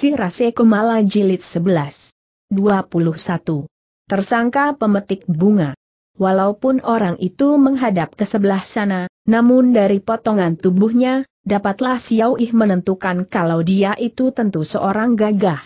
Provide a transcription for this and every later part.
Rase Kumala Jilid 11. 21. Tersangka pemetik bunga. Walaupun orang itu menghadap ke sebelah sana, namun dari potongan tubuhnya, dapatlah Xiao Ih menentukan kalau dia itu tentu seorang gagah.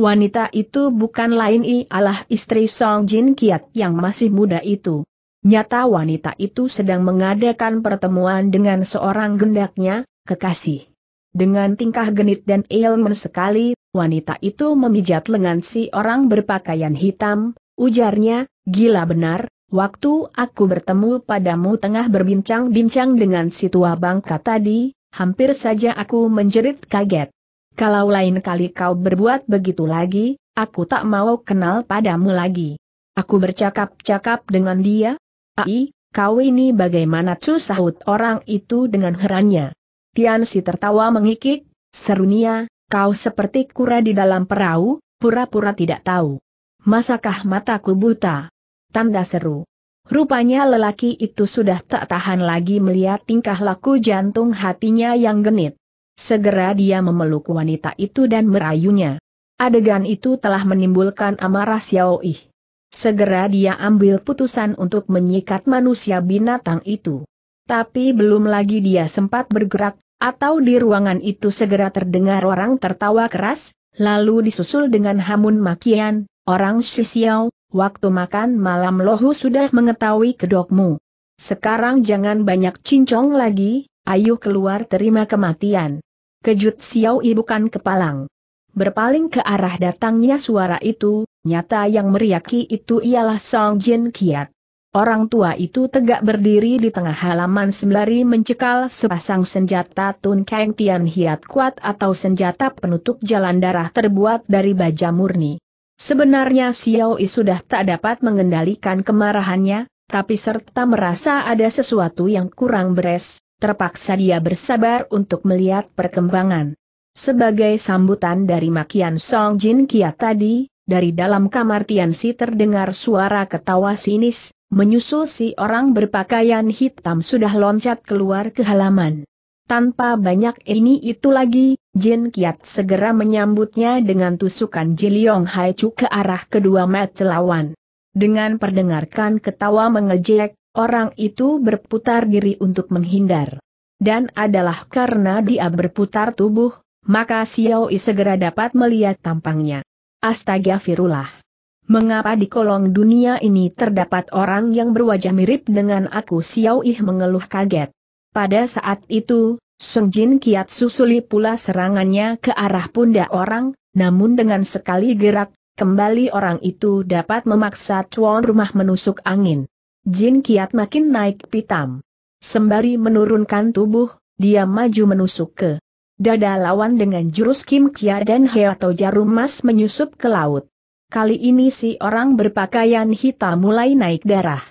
Wanita itu bukan lain ialah istri Song Jin Kiat yang masih muda itu. Nyata wanita itu sedang mengadakan pertemuan dengan seorang gendaknya, kekasih. Dengan tingkah genit dan ilmen sekali, wanita itu memijat lengan si orang berpakaian hitam, ujarnya, gila benar, waktu aku bertemu padamu tengah berbincang-bincang dengan si tua bangka tadi, hampir saja aku menjerit kaget. Kalau lain kali kau berbuat begitu lagi, aku tak mau kenal padamu lagi. Aku bercakap-cakap dengan dia. Ai, kau ini bagaimana cu sahut orang itu dengan herannya. Tian Si tertawa mengikik, serunia, kau seperti kura di dalam perahu, pura-pura tidak tahu. Masakah mataku buta? Tanda seru. Rupanya lelaki itu sudah tak tahan lagi melihat tingkah laku jantung hatinya yang genit. Segera dia memeluk wanita itu dan merayunya. Adegan itu telah menimbulkan amarah Xiao Yi. Segera dia ambil putusan untuk menyikat manusia binatang itu. Tapi belum lagi dia sempat bergerak, atau di ruangan itu segera terdengar orang tertawa keras, lalu disusul dengan hamun makian, orang sisiau, waktu makan malam lohu sudah mengetahui kedokmu. Sekarang jangan banyak cincong lagi, ayo keluar terima kematian. Kejut Xiao ibu kan kepalang. Berpaling ke arah datangnya suara itu, nyata yang meriaki itu ialah Song Jin Kiat. Orang tua itu tegak berdiri di tengah halaman sembari mencekal sepasang senjata Tun Kang Tian Hiat Kuat atau senjata penutup jalan darah terbuat dari baja murni. Sebenarnya Xiao Yi sudah tak dapat mengendalikan kemarahannya, tapi serta merasa ada sesuatu yang kurang beres, terpaksa dia bersabar untuk melihat perkembangan. Sebagai sambutan dari makian Song Jin Kia tadi, dari dalam kamar Tian Si terdengar suara ketawa sinis, Menyusul si orang berpakaian hitam sudah loncat keluar ke halaman. Tanpa banyak ini itu lagi, Jin Kiat segera menyambutnya dengan tusukan Jiliong Haichu ke arah kedua mat lawan. Dengan perdengarkan ketawa mengejek, orang itu berputar diri untuk menghindar. Dan adalah karena dia berputar tubuh, maka Xiao Yi segera dapat melihat tampangnya. Astaga firullah! Mengapa di kolong dunia ini terdapat orang yang berwajah mirip dengan aku Xiao Ih mengeluh kaget. Pada saat itu, Sung Jin kiat susuli pula serangannya ke arah pundak orang, namun dengan sekali gerak, kembali orang itu dapat memaksa tuan rumah menusuk angin. Jin kiat makin naik pitam. Sembari menurunkan tubuh, dia maju menusuk ke dada lawan dengan jurus Kim Chia dan Heato jarum mas menyusup ke laut. Kali ini si orang berpakaian hitam mulai naik darah.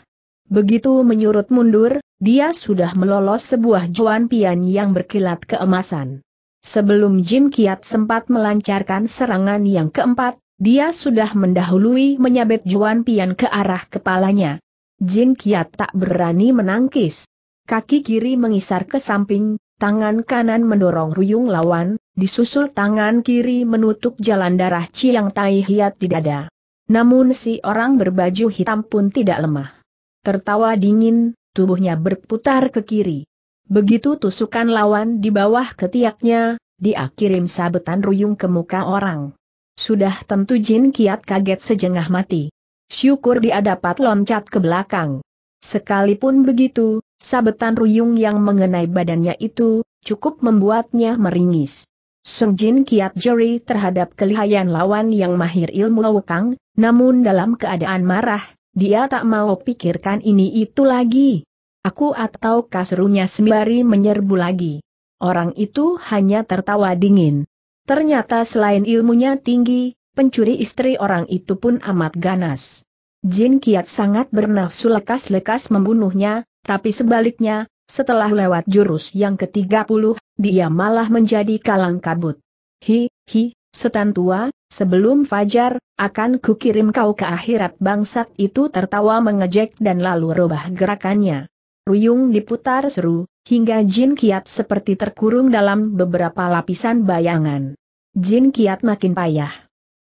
Begitu menyurut mundur, dia sudah melolos sebuah juan pian yang berkilat keemasan. Sebelum Jim Kiat sempat melancarkan serangan yang keempat, dia sudah mendahului menyabet juan pian ke arah kepalanya. Jin Kiat tak berani menangkis. Kaki kiri mengisar ke samping, tangan kanan mendorong ruyung lawan, disusul tangan kiri menutup jalan darah Ciang Tai Hiat di dada. Namun si orang berbaju hitam pun tidak lemah. Tertawa dingin, tubuhnya berputar ke kiri. Begitu tusukan lawan di bawah ketiaknya, dia kirim sabetan ruyung ke muka orang. Sudah tentu Jin Kiat kaget sejengah mati. Syukur dia dapat loncat ke belakang. Sekalipun begitu, sabetan ruyung yang mengenai badannya itu, cukup membuatnya meringis. Seng Jin kiat juri terhadap kelihayan lawan yang mahir ilmu wukang, namun dalam keadaan marah, dia tak mau pikirkan ini itu lagi. Aku atau kasrunya sembari menyerbu lagi. Orang itu hanya tertawa dingin. Ternyata selain ilmunya tinggi, pencuri istri orang itu pun amat ganas. Jin Kiat sangat bernafsu lekas-lekas membunuhnya, tapi sebaliknya, setelah lewat jurus yang ke-30, dia malah menjadi kalang kabut. Hi, hi, setan tua, sebelum fajar, akan kukirim kau ke akhirat bangsat itu tertawa mengejek dan lalu robah gerakannya. Ruyung diputar seru, hingga Jin Kiat seperti terkurung dalam beberapa lapisan bayangan. Jin Kiat makin payah.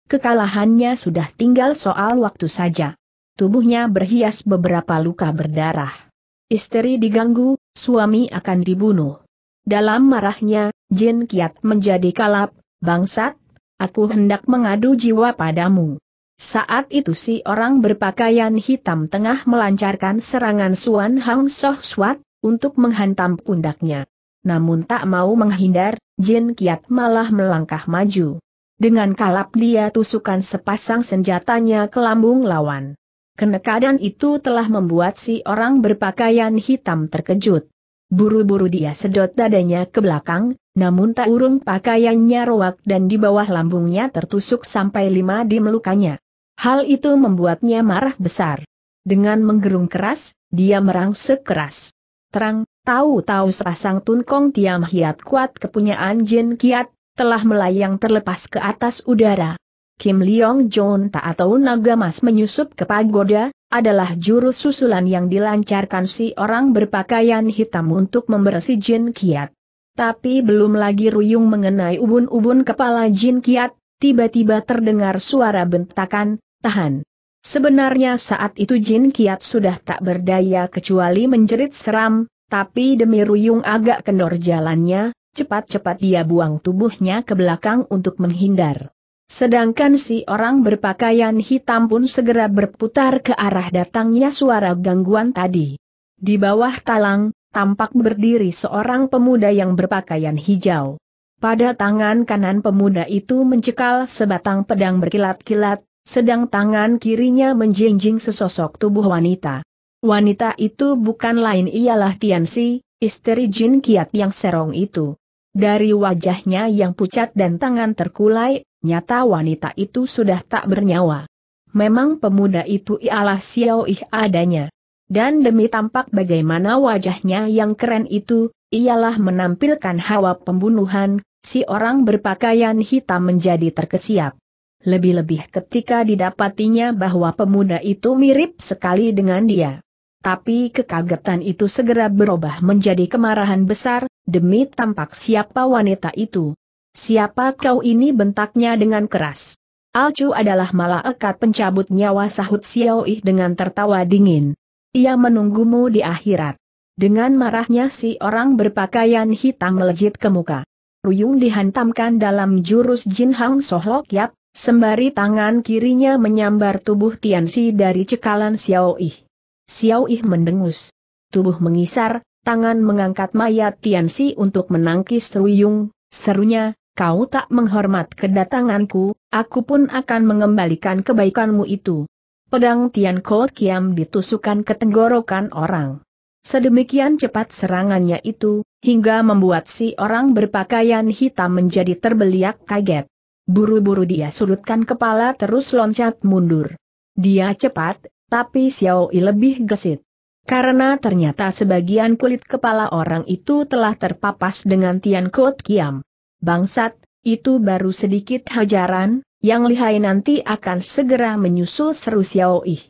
Kekalahannya sudah tinggal soal waktu saja. Tubuhnya berhias beberapa luka berdarah. Istri diganggu, suami akan dibunuh. Dalam marahnya, Jin Kiat menjadi kalap, bangsat, aku hendak mengadu jiwa padamu. Saat itu si orang berpakaian hitam tengah melancarkan serangan Suan Hang Soh Swat, untuk menghantam pundaknya. Namun tak mau menghindar, Jin Kiat malah melangkah maju. Dengan kalap dia tusukan sepasang senjatanya ke lambung lawan. Kenekadan itu telah membuat si orang berpakaian hitam terkejut. Buru-buru dia sedot dadanya ke belakang, namun tak urung pakaiannya rowak dan di bawah lambungnya tertusuk sampai lima di melukanya. Hal itu membuatnya marah besar. Dengan menggerung keras, dia merangsek keras. Terang, tahu-tahu sepasang tunkong tiam hiat kuat kepunyaan Jin Kiat, telah melayang terlepas ke atas udara. Kim Leong John tak tahu naga mas menyusup ke pagoda, adalah jurus susulan yang dilancarkan si orang berpakaian hitam untuk membersih jin kiat. Tapi belum lagi Ruyung mengenai ubun-ubun kepala jin kiat, tiba-tiba terdengar suara bentakan, tahan. Sebenarnya saat itu jin kiat sudah tak berdaya kecuali menjerit seram, tapi demi Ruyung agak kendor jalannya, cepat-cepat dia buang tubuhnya ke belakang untuk menghindar. Sedangkan si orang berpakaian hitam pun segera berputar ke arah datangnya suara gangguan tadi. Di bawah talang, tampak berdiri seorang pemuda yang berpakaian hijau. Pada tangan kanan pemuda itu mencekal sebatang pedang berkilat-kilat, sedang tangan kirinya menjinjing sesosok tubuh wanita. Wanita itu bukan lain ialah Si istri Jin Kiat yang serong itu. Dari wajahnya yang pucat dan tangan terkulai, nyata wanita itu sudah tak bernyawa. Memang pemuda itu ialah Xiao Ih adanya. Dan demi tampak bagaimana wajahnya yang keren itu, ialah menampilkan hawa pembunuhan, si orang berpakaian hitam menjadi terkesiap. Lebih-lebih ketika didapatinya bahwa pemuda itu mirip sekali dengan dia. Tapi kekagetan itu segera berubah menjadi kemarahan besar, demi tampak siapa wanita itu. Siapa kau ini bentaknya dengan keras? Alcu adalah malaikat pencabut nyawa sahut Xiaoih dengan tertawa dingin. Ia menunggumu di akhirat. Dengan marahnya si orang berpakaian hitam melejit ke muka. Ruyung dihantamkan dalam jurus Jin Hang Sohlok Yap, sembari tangan kirinya menyambar tubuh Tian Si dari cekalan Xiao Xiao Yi mendengus. Tubuh mengisar, tangan mengangkat mayat Tian Si untuk menangkis Ruyung, serunya, kau tak menghormat kedatanganku, aku pun akan mengembalikan kebaikanmu itu. Pedang Tian Kou Kiam ditusukkan ke tenggorokan orang. Sedemikian cepat serangannya itu, hingga membuat si orang berpakaian hitam menjadi terbeliak kaget. Buru-buru dia sudutkan kepala terus loncat mundur. Dia cepat, tapi Xiao Yi lebih gesit. Karena ternyata sebagian kulit kepala orang itu telah terpapas dengan Tian Kou Kiam bangsat, itu baru sedikit hajaran, yang lihai nanti akan segera menyusul seru Yi.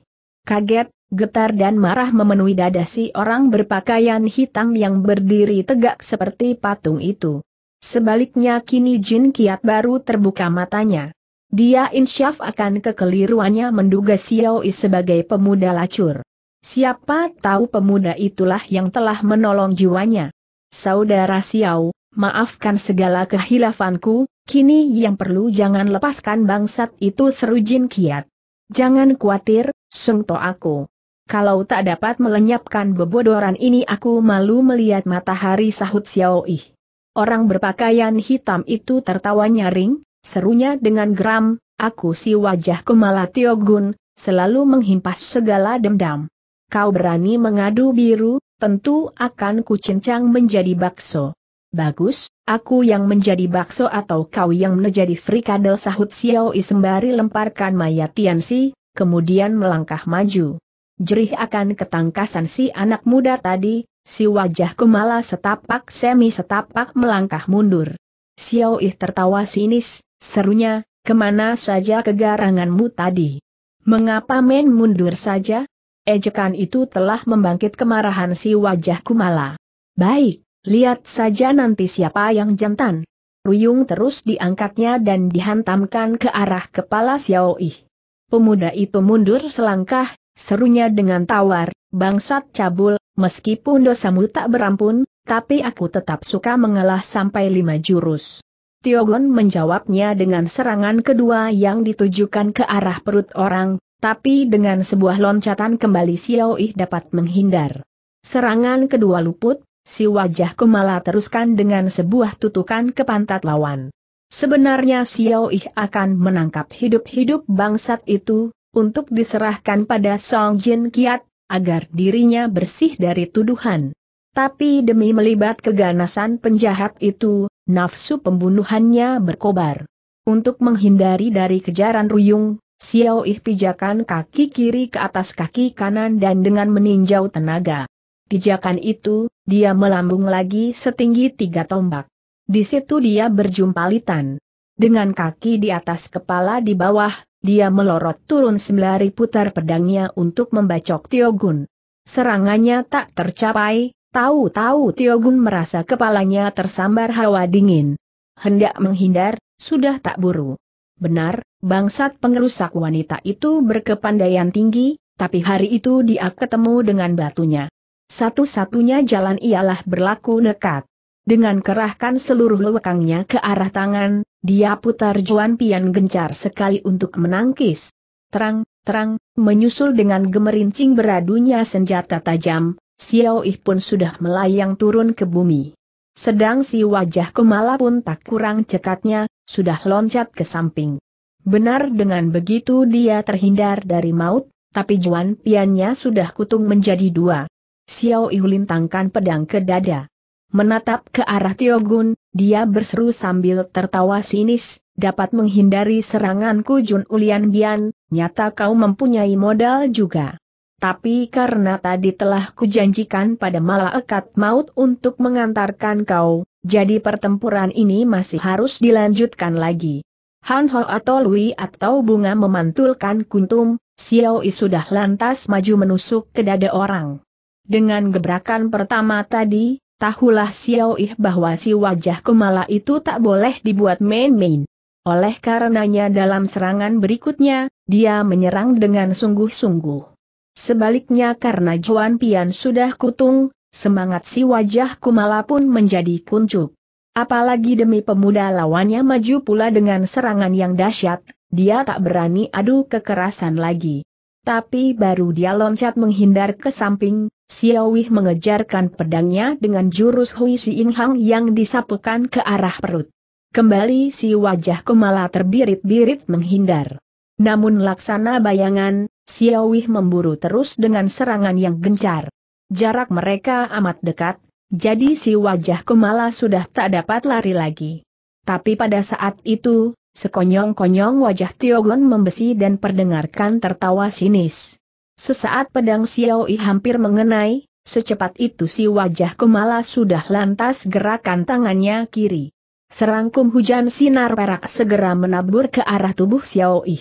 Kaget, getar dan marah memenuhi dada si orang berpakaian hitam yang berdiri tegak seperti patung itu. Sebaliknya kini Jin Kiat baru terbuka matanya. Dia insyaf akan kekeliruannya menduga Xiaoyi sebagai pemuda lacur. Siapa tahu pemuda itulah yang telah menolong jiwanya. Saudara Xiao, maafkan segala kehilafanku, kini yang perlu jangan lepaskan bangsat itu seru Jin Kiat. Jangan khawatir, sungto aku. Kalau tak dapat melenyapkan bebodoran ini aku malu melihat matahari sahut Xiao Yi. Orang berpakaian hitam itu tertawa nyaring, serunya dengan geram, aku si wajah Kumala Tiogun, selalu menghimpas segala dendam. Kau berani mengadu biru, tentu akan kucincang menjadi bakso. Bagus, aku yang menjadi bakso atau kau yang menjadi frikadel sahut Xiao Yi sembari lemparkan mayat Tiansi, kemudian melangkah maju. Jerih akan ketangkasan si anak muda tadi, si wajah kemala setapak semi setapak melangkah mundur. Xiao Yi tertawa sinis, serunya, kemana saja kegaranganmu tadi? Mengapa men mundur saja? Ejekan itu telah membangkit kemarahan si wajah kumala. Baik, Lihat saja nanti siapa yang jantan. Ruyung terus diangkatnya dan dihantamkan ke arah kepala Xiao Yi. Pemuda itu mundur selangkah, serunya dengan tawar, bangsat cabul, meskipun dosamu tak berampun, tapi aku tetap suka mengalah sampai lima jurus. Tiogon menjawabnya dengan serangan kedua yang ditujukan ke arah perut orang, tapi dengan sebuah loncatan kembali Xiao Yi dapat menghindar. Serangan kedua luput, si wajah Kumala teruskan dengan sebuah tutukan ke pantat lawan. Sebenarnya Xiao Ih akan menangkap hidup-hidup bangsat itu, untuk diserahkan pada Song Jin Kiat, agar dirinya bersih dari tuduhan. Tapi demi melibat keganasan penjahat itu, nafsu pembunuhannya berkobar. Untuk menghindari dari kejaran Ruyung, Xiao Ih pijakan kaki kiri ke atas kaki kanan dan dengan meninjau tenaga pijakan itu, dia melambung lagi setinggi tiga tombak. Di situ dia berjumpa litan. Dengan kaki di atas kepala di bawah, dia melorot turun sembari putar pedangnya untuk membacok Tiogun. Serangannya tak tercapai, tahu-tahu Tiogun merasa kepalanya tersambar hawa dingin. Hendak menghindar, sudah tak buru. Benar, bangsat pengerusak wanita itu berkepandaian tinggi, tapi hari itu dia ketemu dengan batunya. Satu-satunya jalan ialah berlaku nekat. Dengan kerahkan seluruh lewekangnya ke arah tangan, dia putar Juan Pian gencar sekali untuk menangkis. Terang, terang, menyusul dengan gemerincing beradunya senjata tajam, Xiao Ih pun sudah melayang turun ke bumi. Sedang si wajah kemala pun tak kurang cekatnya, sudah loncat ke samping. Benar dengan begitu dia terhindar dari maut, tapi Juan Piannya sudah kutung menjadi dua. Xiao Yu lintangkan pedang ke dada. Menatap ke arah Tiogun, dia berseru sambil tertawa sinis, dapat menghindari seranganku Jun Ulian Bian, nyata kau mempunyai modal juga. Tapi karena tadi telah kujanjikan pada malaikat maut untuk mengantarkan kau, jadi pertempuran ini masih harus dilanjutkan lagi. Han Ho atau Lui atau bunga memantulkan kuntum, Xiao Yi sudah lantas maju menusuk ke dada orang. Dengan gebrakan pertama tadi, tahulah Xiao Ih bahwa si wajah kemala itu tak boleh dibuat main-main. Oleh karenanya dalam serangan berikutnya, dia menyerang dengan sungguh-sungguh. Sebaliknya karena Juan Pian sudah kutung, semangat si wajah kumala pun menjadi kuncup. Apalagi demi pemuda lawannya maju pula dengan serangan yang dahsyat, dia tak berani adu kekerasan lagi. Tapi baru dia loncat menghindar ke samping, Xiaowih mengejarkan pedangnya dengan jurus Hui Xin yang disapukan ke arah perut. Kembali si wajah Kumala terbirit-birit menghindar. Namun laksana bayangan, Xiaowih memburu terus dengan serangan yang gencar. Jarak mereka amat dekat, jadi si wajah Kumala sudah tak dapat lari lagi. Tapi pada saat itu, Sekonyong-konyong wajah Tiogon membesi dan perdengarkan tertawa sinis. Sesaat pedang Xiao Yi hampir mengenai, secepat itu si wajah Kumala sudah lantas gerakan tangannya kiri. Serangkum hujan sinar perak segera menabur ke arah tubuh Xiao Yi.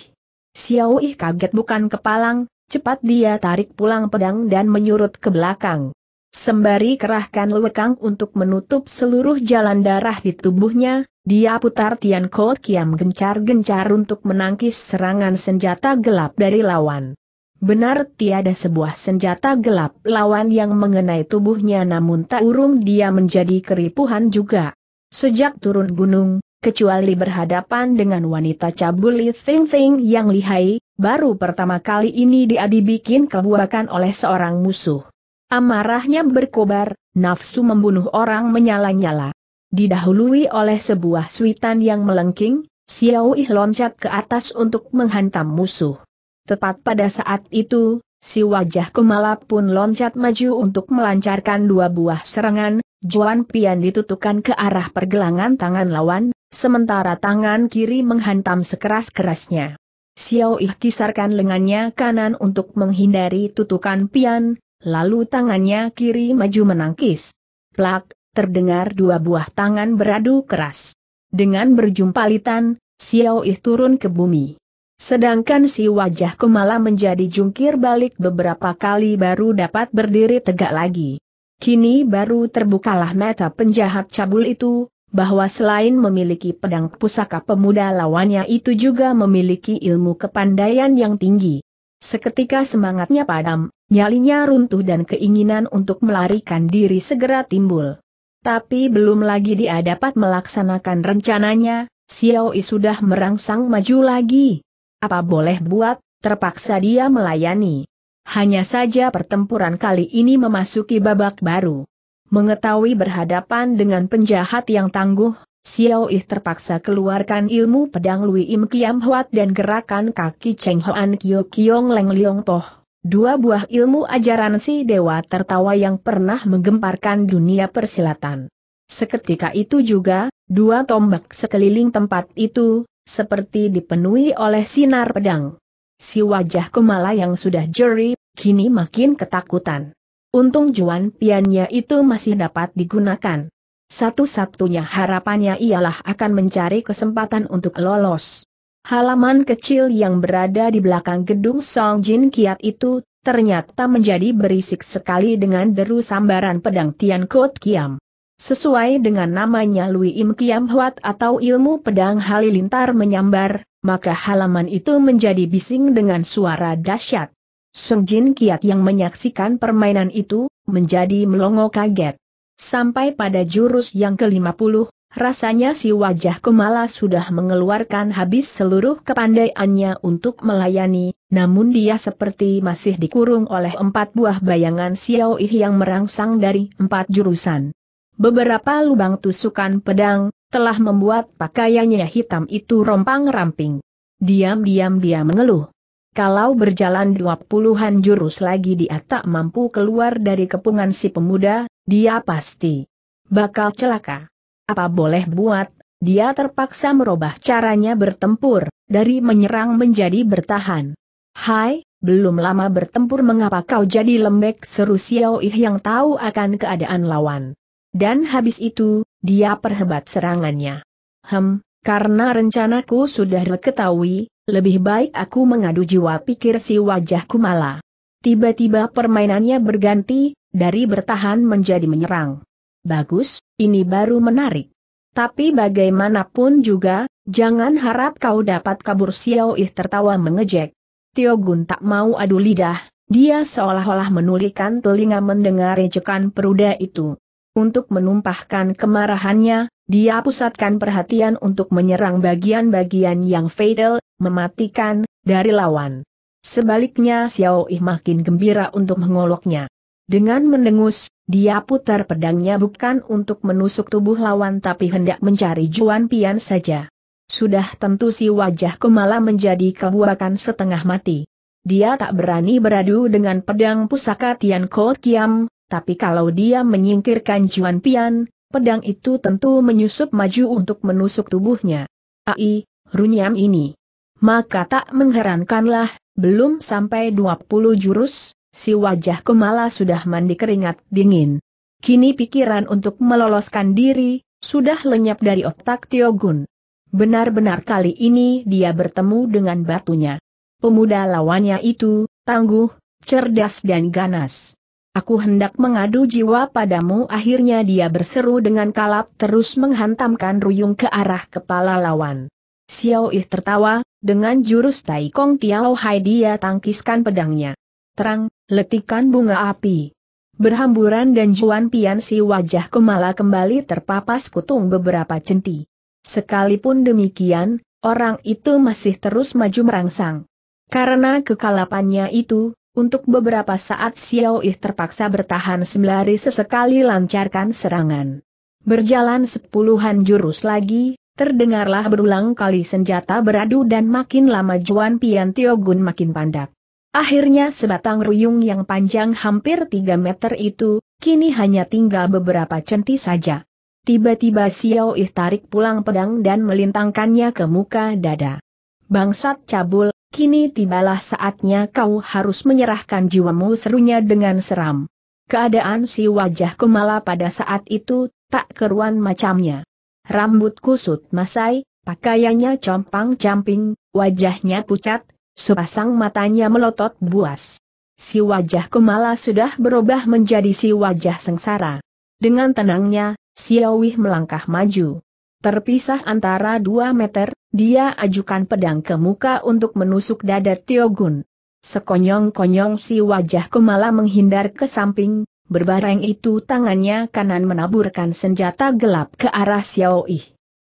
Xiao Yi kaget bukan kepalang, cepat dia tarik pulang pedang dan menyurut ke belakang. Sembari kerahkan lewekang untuk menutup seluruh jalan darah di tubuhnya, dia putar Tian Ko Kiam gencar-gencar untuk menangkis serangan senjata gelap dari lawan. Benar tiada sebuah senjata gelap lawan yang mengenai tubuhnya namun tak urung dia menjadi keripuhan juga. Sejak turun gunung, kecuali berhadapan dengan wanita cabuli Thing Thing yang lihai, baru pertama kali ini dia dibikin kebuakan oleh seorang musuh. Amarahnya berkobar, nafsu membunuh orang menyala-nyala. Didahului oleh sebuah suitan yang melengking, Xiao Ih loncat ke atas untuk menghantam musuh. Tepat pada saat itu, si wajah kemala pun loncat maju untuk melancarkan dua buah serangan, Juan Pian ditutupkan ke arah pergelangan tangan lawan, sementara tangan kiri menghantam sekeras-kerasnya. Xiao Ih kisarkan lengannya kanan untuk menghindari tutukan pian, lalu tangannya kiri maju menangkis. Plak, terdengar dua buah tangan beradu keras. Dengan berjumpa litan, Xiao Yi turun ke bumi. Sedangkan si wajah kemala menjadi jungkir balik beberapa kali baru dapat berdiri tegak lagi. Kini baru terbukalah mata penjahat cabul itu, bahwa selain memiliki pedang pusaka pemuda lawannya itu juga memiliki ilmu kepandaian yang tinggi. Seketika semangatnya padam, nyalinya runtuh dan keinginan untuk melarikan diri segera timbul. Tapi belum lagi dia dapat melaksanakan rencananya, Xiao Yi sudah merangsang maju lagi. Apa boleh buat, terpaksa dia melayani. Hanya saja pertempuran kali ini memasuki babak baru. Mengetahui berhadapan dengan penjahat yang tangguh, Xiao Yi terpaksa keluarkan ilmu pedang Lui Im Kiam Huat dan gerakan kaki Cheng Hoan Kyo Kiong Leng Liong Poh. Dua buah ilmu ajaran si dewa tertawa yang pernah menggemparkan dunia persilatan. Seketika itu juga, dua tombak sekeliling tempat itu, seperti dipenuhi oleh sinar pedang. Si wajah Kumala yang sudah jeri, kini makin ketakutan. Untung Juan Piannya itu masih dapat digunakan. Satu-satunya harapannya ialah akan mencari kesempatan untuk lolos. Halaman kecil yang berada di belakang gedung Song Jin Kiat itu, ternyata menjadi berisik sekali dengan deru sambaran pedang Tian Kot Kiam. Sesuai dengan namanya Lui Im Kiam Huat atau ilmu pedang halilintar menyambar, maka halaman itu menjadi bising dengan suara dahsyat. Song Jin Kiat yang menyaksikan permainan itu, menjadi melongo kaget. Sampai pada jurus yang ke-50, Rasanya si wajah Kumala sudah mengeluarkan habis seluruh kepandaiannya untuk melayani, namun dia seperti masih dikurung oleh empat buah bayangan Xiao Yi yang merangsang dari empat jurusan. Beberapa lubang tusukan pedang, telah membuat pakaiannya hitam itu rompang-ramping. Diam-diam dia mengeluh. Kalau berjalan dua puluhan jurus lagi dia tak mampu keluar dari kepungan si pemuda, dia pasti bakal celaka. Apa boleh buat, dia terpaksa merubah caranya bertempur, dari menyerang menjadi bertahan. Hai, belum lama bertempur mengapa kau jadi lembek seru Xiao Ih yang tahu akan keadaan lawan. Dan habis itu, dia perhebat serangannya. Hem, karena rencanaku sudah diketahui, lebih baik aku mengadu jiwa pikir si wajahku malah. Tiba-tiba permainannya berganti, dari bertahan menjadi menyerang. Bagus, ini baru menarik. Tapi bagaimanapun juga, jangan harap kau dapat kabur Xiao Ih tertawa mengejek. Tio Gun tak mau adu lidah, dia seolah-olah menulikan telinga mendengar ejekan peruda itu. Untuk menumpahkan kemarahannya, dia pusatkan perhatian untuk menyerang bagian-bagian yang fatal, mematikan, dari lawan. Sebaliknya Xiao Ih makin gembira untuk mengoloknya. Dengan mendengus, dia putar pedangnya bukan untuk menusuk tubuh lawan tapi hendak mencari Juan Pian saja. Sudah tentu si wajah Kumala menjadi kebuakan setengah mati. Dia tak berani beradu dengan pedang pusaka Tian Ko Kiam, tapi kalau dia menyingkirkan Juan Pian, pedang itu tentu menyusup maju untuk menusuk tubuhnya. Ai, runyam ini. Maka tak mengherankanlah, belum sampai 20 jurus, si wajah Kumala sudah mandi keringat dingin. Kini pikiran untuk meloloskan diri, sudah lenyap dari otak Tiogun. Benar-benar kali ini dia bertemu dengan batunya. Pemuda lawannya itu, tangguh, cerdas dan ganas. Aku hendak mengadu jiwa padamu akhirnya dia berseru dengan kalap terus menghantamkan ruyung ke arah kepala lawan. Xiao Yi tertawa, dengan jurus Tai Kong Tiao Hai dia tangkiskan pedangnya. Terang, Letikan bunga api. Berhamburan dan Juan Pian si wajah Kemala kembali terpapas kutung beberapa centi. Sekalipun demikian, orang itu masih terus maju merangsang. Karena kekalapannya itu, untuk beberapa saat Xiao Yi terpaksa bertahan sembari sesekali lancarkan serangan. Berjalan sepuluhan jurus lagi, terdengarlah berulang kali senjata beradu dan makin lama Juan Pian Tiogun makin pandak. Akhirnya sebatang ruyung yang panjang hampir 3 meter itu, kini hanya tinggal beberapa centi saja. Tiba-tiba Xiao Yi tarik pulang pedang dan melintangkannya ke muka dada. Bangsat cabul, kini tibalah saatnya kau harus menyerahkan jiwamu serunya dengan seram. Keadaan si wajah kemala pada saat itu, tak keruan macamnya. Rambut kusut masai, pakaiannya compang-camping, wajahnya pucat, Sepasang matanya melotot buas. Si wajah Kumala sudah berubah menjadi si wajah sengsara. Dengan tenangnya, Xiaowih melangkah maju. Terpisah antara dua meter, dia ajukan pedang ke muka untuk menusuk dada Tiogun. Sekonyong-konyong si wajah Kumala menghindar ke samping, berbareng itu tangannya kanan menaburkan senjata gelap ke arah Xiao'i.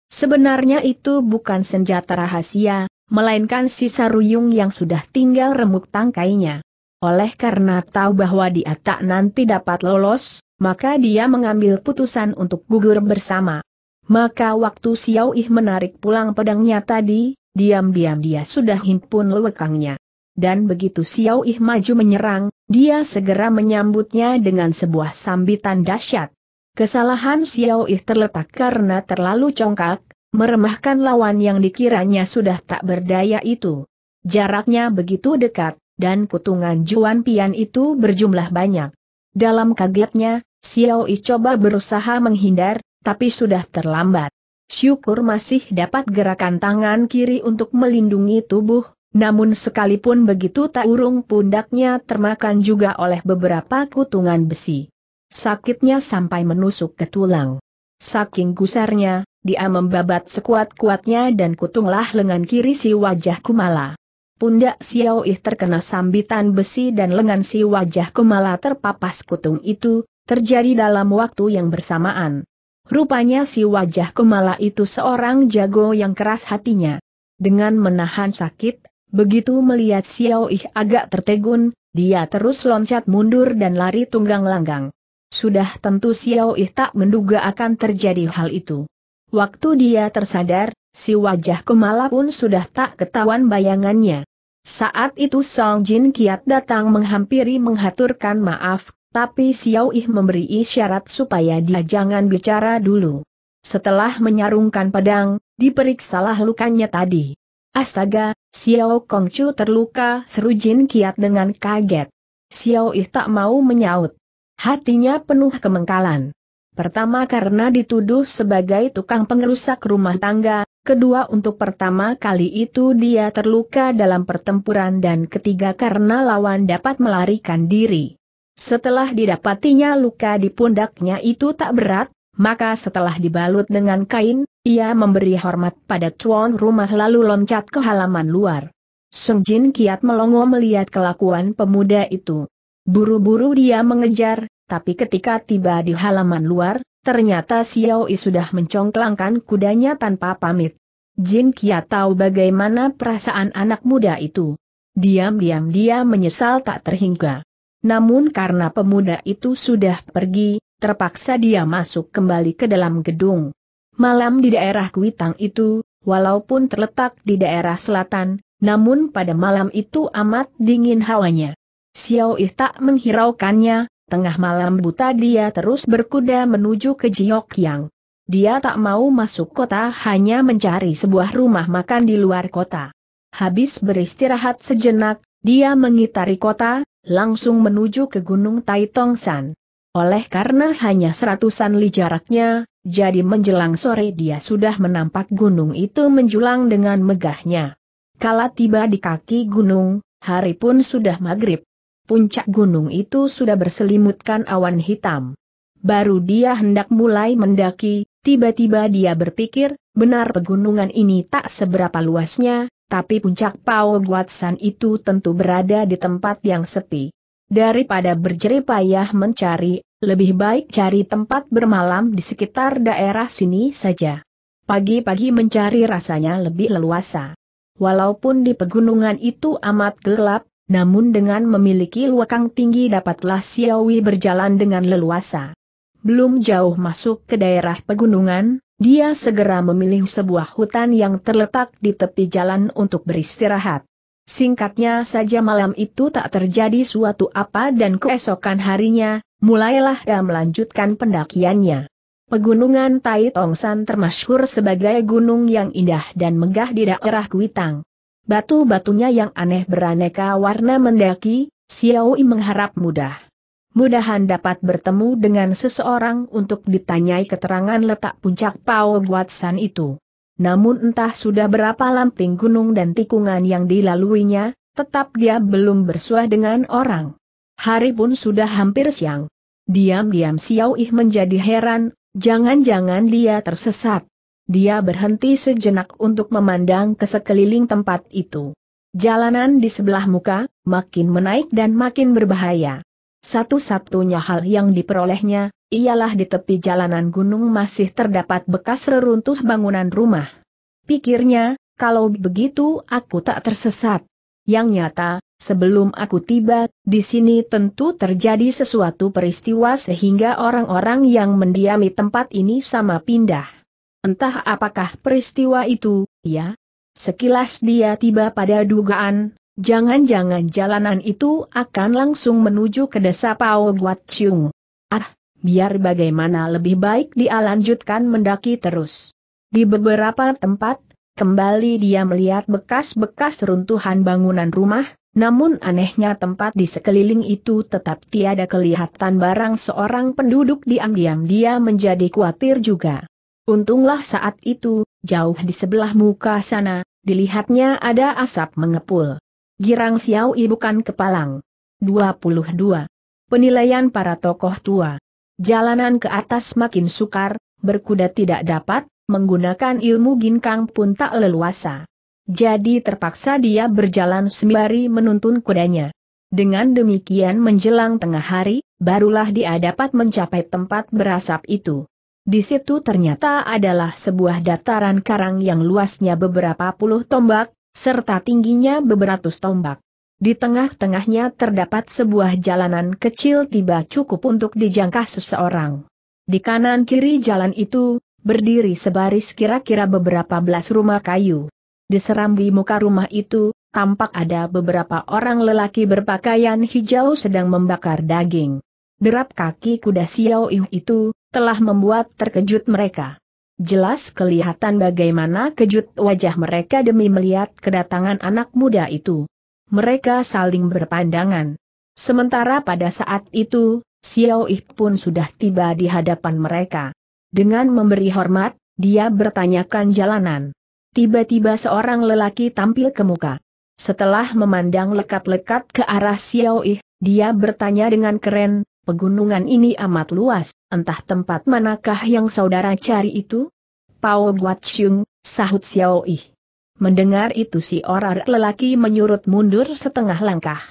Sebenarnya itu bukan senjata rahasia, melainkan sisa ruyung yang sudah tinggal remuk tangkainya. Oleh karena tahu bahwa dia tak nanti dapat lolos, maka dia mengambil putusan untuk gugur bersama. Maka waktu Xiao Ih menarik pulang pedangnya tadi, diam-diam dia sudah himpun lewekangnya. Dan begitu Xiao Ih maju menyerang, dia segera menyambutnya dengan sebuah sambitan dahsyat. Kesalahan Xiao Ih terletak karena terlalu congkak, meremahkan lawan yang dikiranya sudah tak berdaya itu. Jaraknya begitu dekat, dan kutungan Juan Pian itu berjumlah banyak. Dalam kagetnya, Xiao Yi coba berusaha menghindar, tapi sudah terlambat. Syukur masih dapat gerakan tangan kiri untuk melindungi tubuh, namun sekalipun begitu tak urung pundaknya termakan juga oleh beberapa kutungan besi. Sakitnya sampai menusuk ke tulang. Saking gusarnya, dia membabat sekuat-kuatnya dan kutunglah lengan kiri si wajah Kumala. Pundak Xiao Yi terkena sambitan besi dan lengan si wajah Kumala terpapas kutung itu, terjadi dalam waktu yang bersamaan. Rupanya si wajah Kumala itu seorang jago yang keras hatinya. Dengan menahan sakit, begitu melihat Xiao Yi agak tertegun, dia terus loncat mundur dan lari tunggang langgang. Sudah tentu Xiao Yi tak menduga akan terjadi hal itu. Waktu dia tersadar, si wajah kemala pun sudah tak ketahuan bayangannya. Saat itu Song Jin Kiat datang menghampiri menghaturkan maaf, tapi Xiao Ih memberi isyarat supaya dia jangan bicara dulu. Setelah menyarungkan pedang, diperiksalah lukanya tadi. Astaga, Xiao Kong Chu terluka seru Jin Kiat dengan kaget. Xiao Ih tak mau menyaut. Hatinya penuh kemengkalan. Pertama karena dituduh sebagai tukang pengerusak rumah tangga, kedua untuk pertama kali itu dia terluka dalam pertempuran dan ketiga karena lawan dapat melarikan diri. Setelah didapatinya luka di pundaknya itu tak berat, maka setelah dibalut dengan kain, ia memberi hormat pada tuan rumah lalu loncat ke halaman luar. Sung Jin kiat melongo melihat kelakuan pemuda itu. Buru-buru dia mengejar, tapi ketika tiba di halaman luar, ternyata Xiao Yi sudah mencongklangkan kudanya tanpa pamit. Jin Kia tahu bagaimana perasaan anak muda itu. Diam-diam dia menyesal tak terhingga. Namun karena pemuda itu sudah pergi, terpaksa dia masuk kembali ke dalam gedung. Malam di daerah Kuitang itu, walaupun terletak di daerah selatan, namun pada malam itu amat dingin hawanya. Xiao Yi tak menghiraukannya, Tengah malam buta dia terus berkuda menuju ke Jiokyang. Dia tak mau masuk kota hanya mencari sebuah rumah makan di luar kota. Habis beristirahat sejenak, dia mengitari kota, langsung menuju ke Gunung Taitongsan. Oleh karena hanya seratusan li jaraknya, jadi menjelang sore dia sudah menampak gunung itu menjulang dengan megahnya. Kala tiba di kaki gunung, hari pun sudah maghrib puncak gunung itu sudah berselimutkan awan hitam. Baru dia hendak mulai mendaki, tiba-tiba dia berpikir, benar pegunungan ini tak seberapa luasnya, tapi puncak Pao Guatsan itu tentu berada di tempat yang sepi. Daripada berjeripayah mencari, lebih baik cari tempat bermalam di sekitar daerah sini saja. Pagi-pagi mencari rasanya lebih leluasa. Walaupun di pegunungan itu amat gelap, namun dengan memiliki luakang tinggi dapatlah Xiaowi berjalan dengan leluasa. Belum jauh masuk ke daerah pegunungan, dia segera memilih sebuah hutan yang terletak di tepi jalan untuk beristirahat. Singkatnya saja malam itu tak terjadi suatu apa dan keesokan harinya, mulailah dia melanjutkan pendakiannya. Pegunungan Tai Tong San termasyhur sebagai gunung yang indah dan megah di daerah Kuitang batu-batunya yang aneh beraneka warna mendaki, Xiao Yi mengharap mudah. Mudahan dapat bertemu dengan seseorang untuk ditanyai keterangan letak puncak Pao Guatsan itu. Namun entah sudah berapa lamping gunung dan tikungan yang dilaluinya, tetap dia belum bersua dengan orang. Hari pun sudah hampir siang. Diam-diam Xiao Yi menjadi heran, jangan-jangan dia tersesat. Dia berhenti sejenak untuk memandang ke sekeliling tempat itu. Jalanan di sebelah muka, makin menaik dan makin berbahaya. Satu-satunya hal yang diperolehnya, ialah di tepi jalanan gunung masih terdapat bekas reruntuh bangunan rumah. Pikirnya, kalau begitu aku tak tersesat. Yang nyata, sebelum aku tiba, di sini tentu terjadi sesuatu peristiwa sehingga orang-orang yang mendiami tempat ini sama pindah. Entah apakah peristiwa itu, ya? Sekilas dia tiba pada dugaan, jangan-jangan jalanan itu akan langsung menuju ke desa Pao Guat Chung. Ah, biar bagaimana lebih baik dia lanjutkan mendaki terus. Di beberapa tempat, kembali dia melihat bekas-bekas runtuhan bangunan rumah, namun anehnya tempat di sekeliling itu tetap tiada kelihatan barang seorang penduduk diam-diam dia menjadi khawatir juga. Untunglah saat itu, jauh di sebelah muka sana, dilihatnya ada asap mengepul. Girang Xiao I bukan kepalang. 22. Penilaian para tokoh tua. Jalanan ke atas makin sukar, berkuda tidak dapat, menggunakan ilmu ginkang pun tak leluasa. Jadi terpaksa dia berjalan sembari menuntun kudanya. Dengan demikian menjelang tengah hari, barulah dia dapat mencapai tempat berasap itu. Di situ ternyata adalah sebuah dataran karang yang luasnya beberapa puluh tombak, serta tingginya beberatus tombak. Di tengah-tengahnya terdapat sebuah jalanan kecil tiba cukup untuk dijangkah seseorang. Di kanan kiri jalan itu, berdiri sebaris kira-kira beberapa belas rumah kayu. Di serambi muka rumah itu, tampak ada beberapa orang lelaki berpakaian hijau sedang membakar daging. Derap kaki kuda Xiao itu, telah membuat terkejut mereka. Jelas kelihatan bagaimana kejut wajah mereka demi melihat kedatangan anak muda itu. Mereka saling berpandangan. Sementara pada saat itu, Xiao Ik pun sudah tiba di hadapan mereka. Dengan memberi hormat, dia bertanyakan jalanan. Tiba-tiba seorang lelaki tampil ke muka. Setelah memandang lekat-lekat ke arah Xiao Ik, dia bertanya dengan keren, Pegunungan ini amat luas, entah tempat manakah yang saudara cari itu? Pao Guachiung, sahut Xiao Yi. Mendengar itu si orang lelaki menyurut mundur setengah langkah.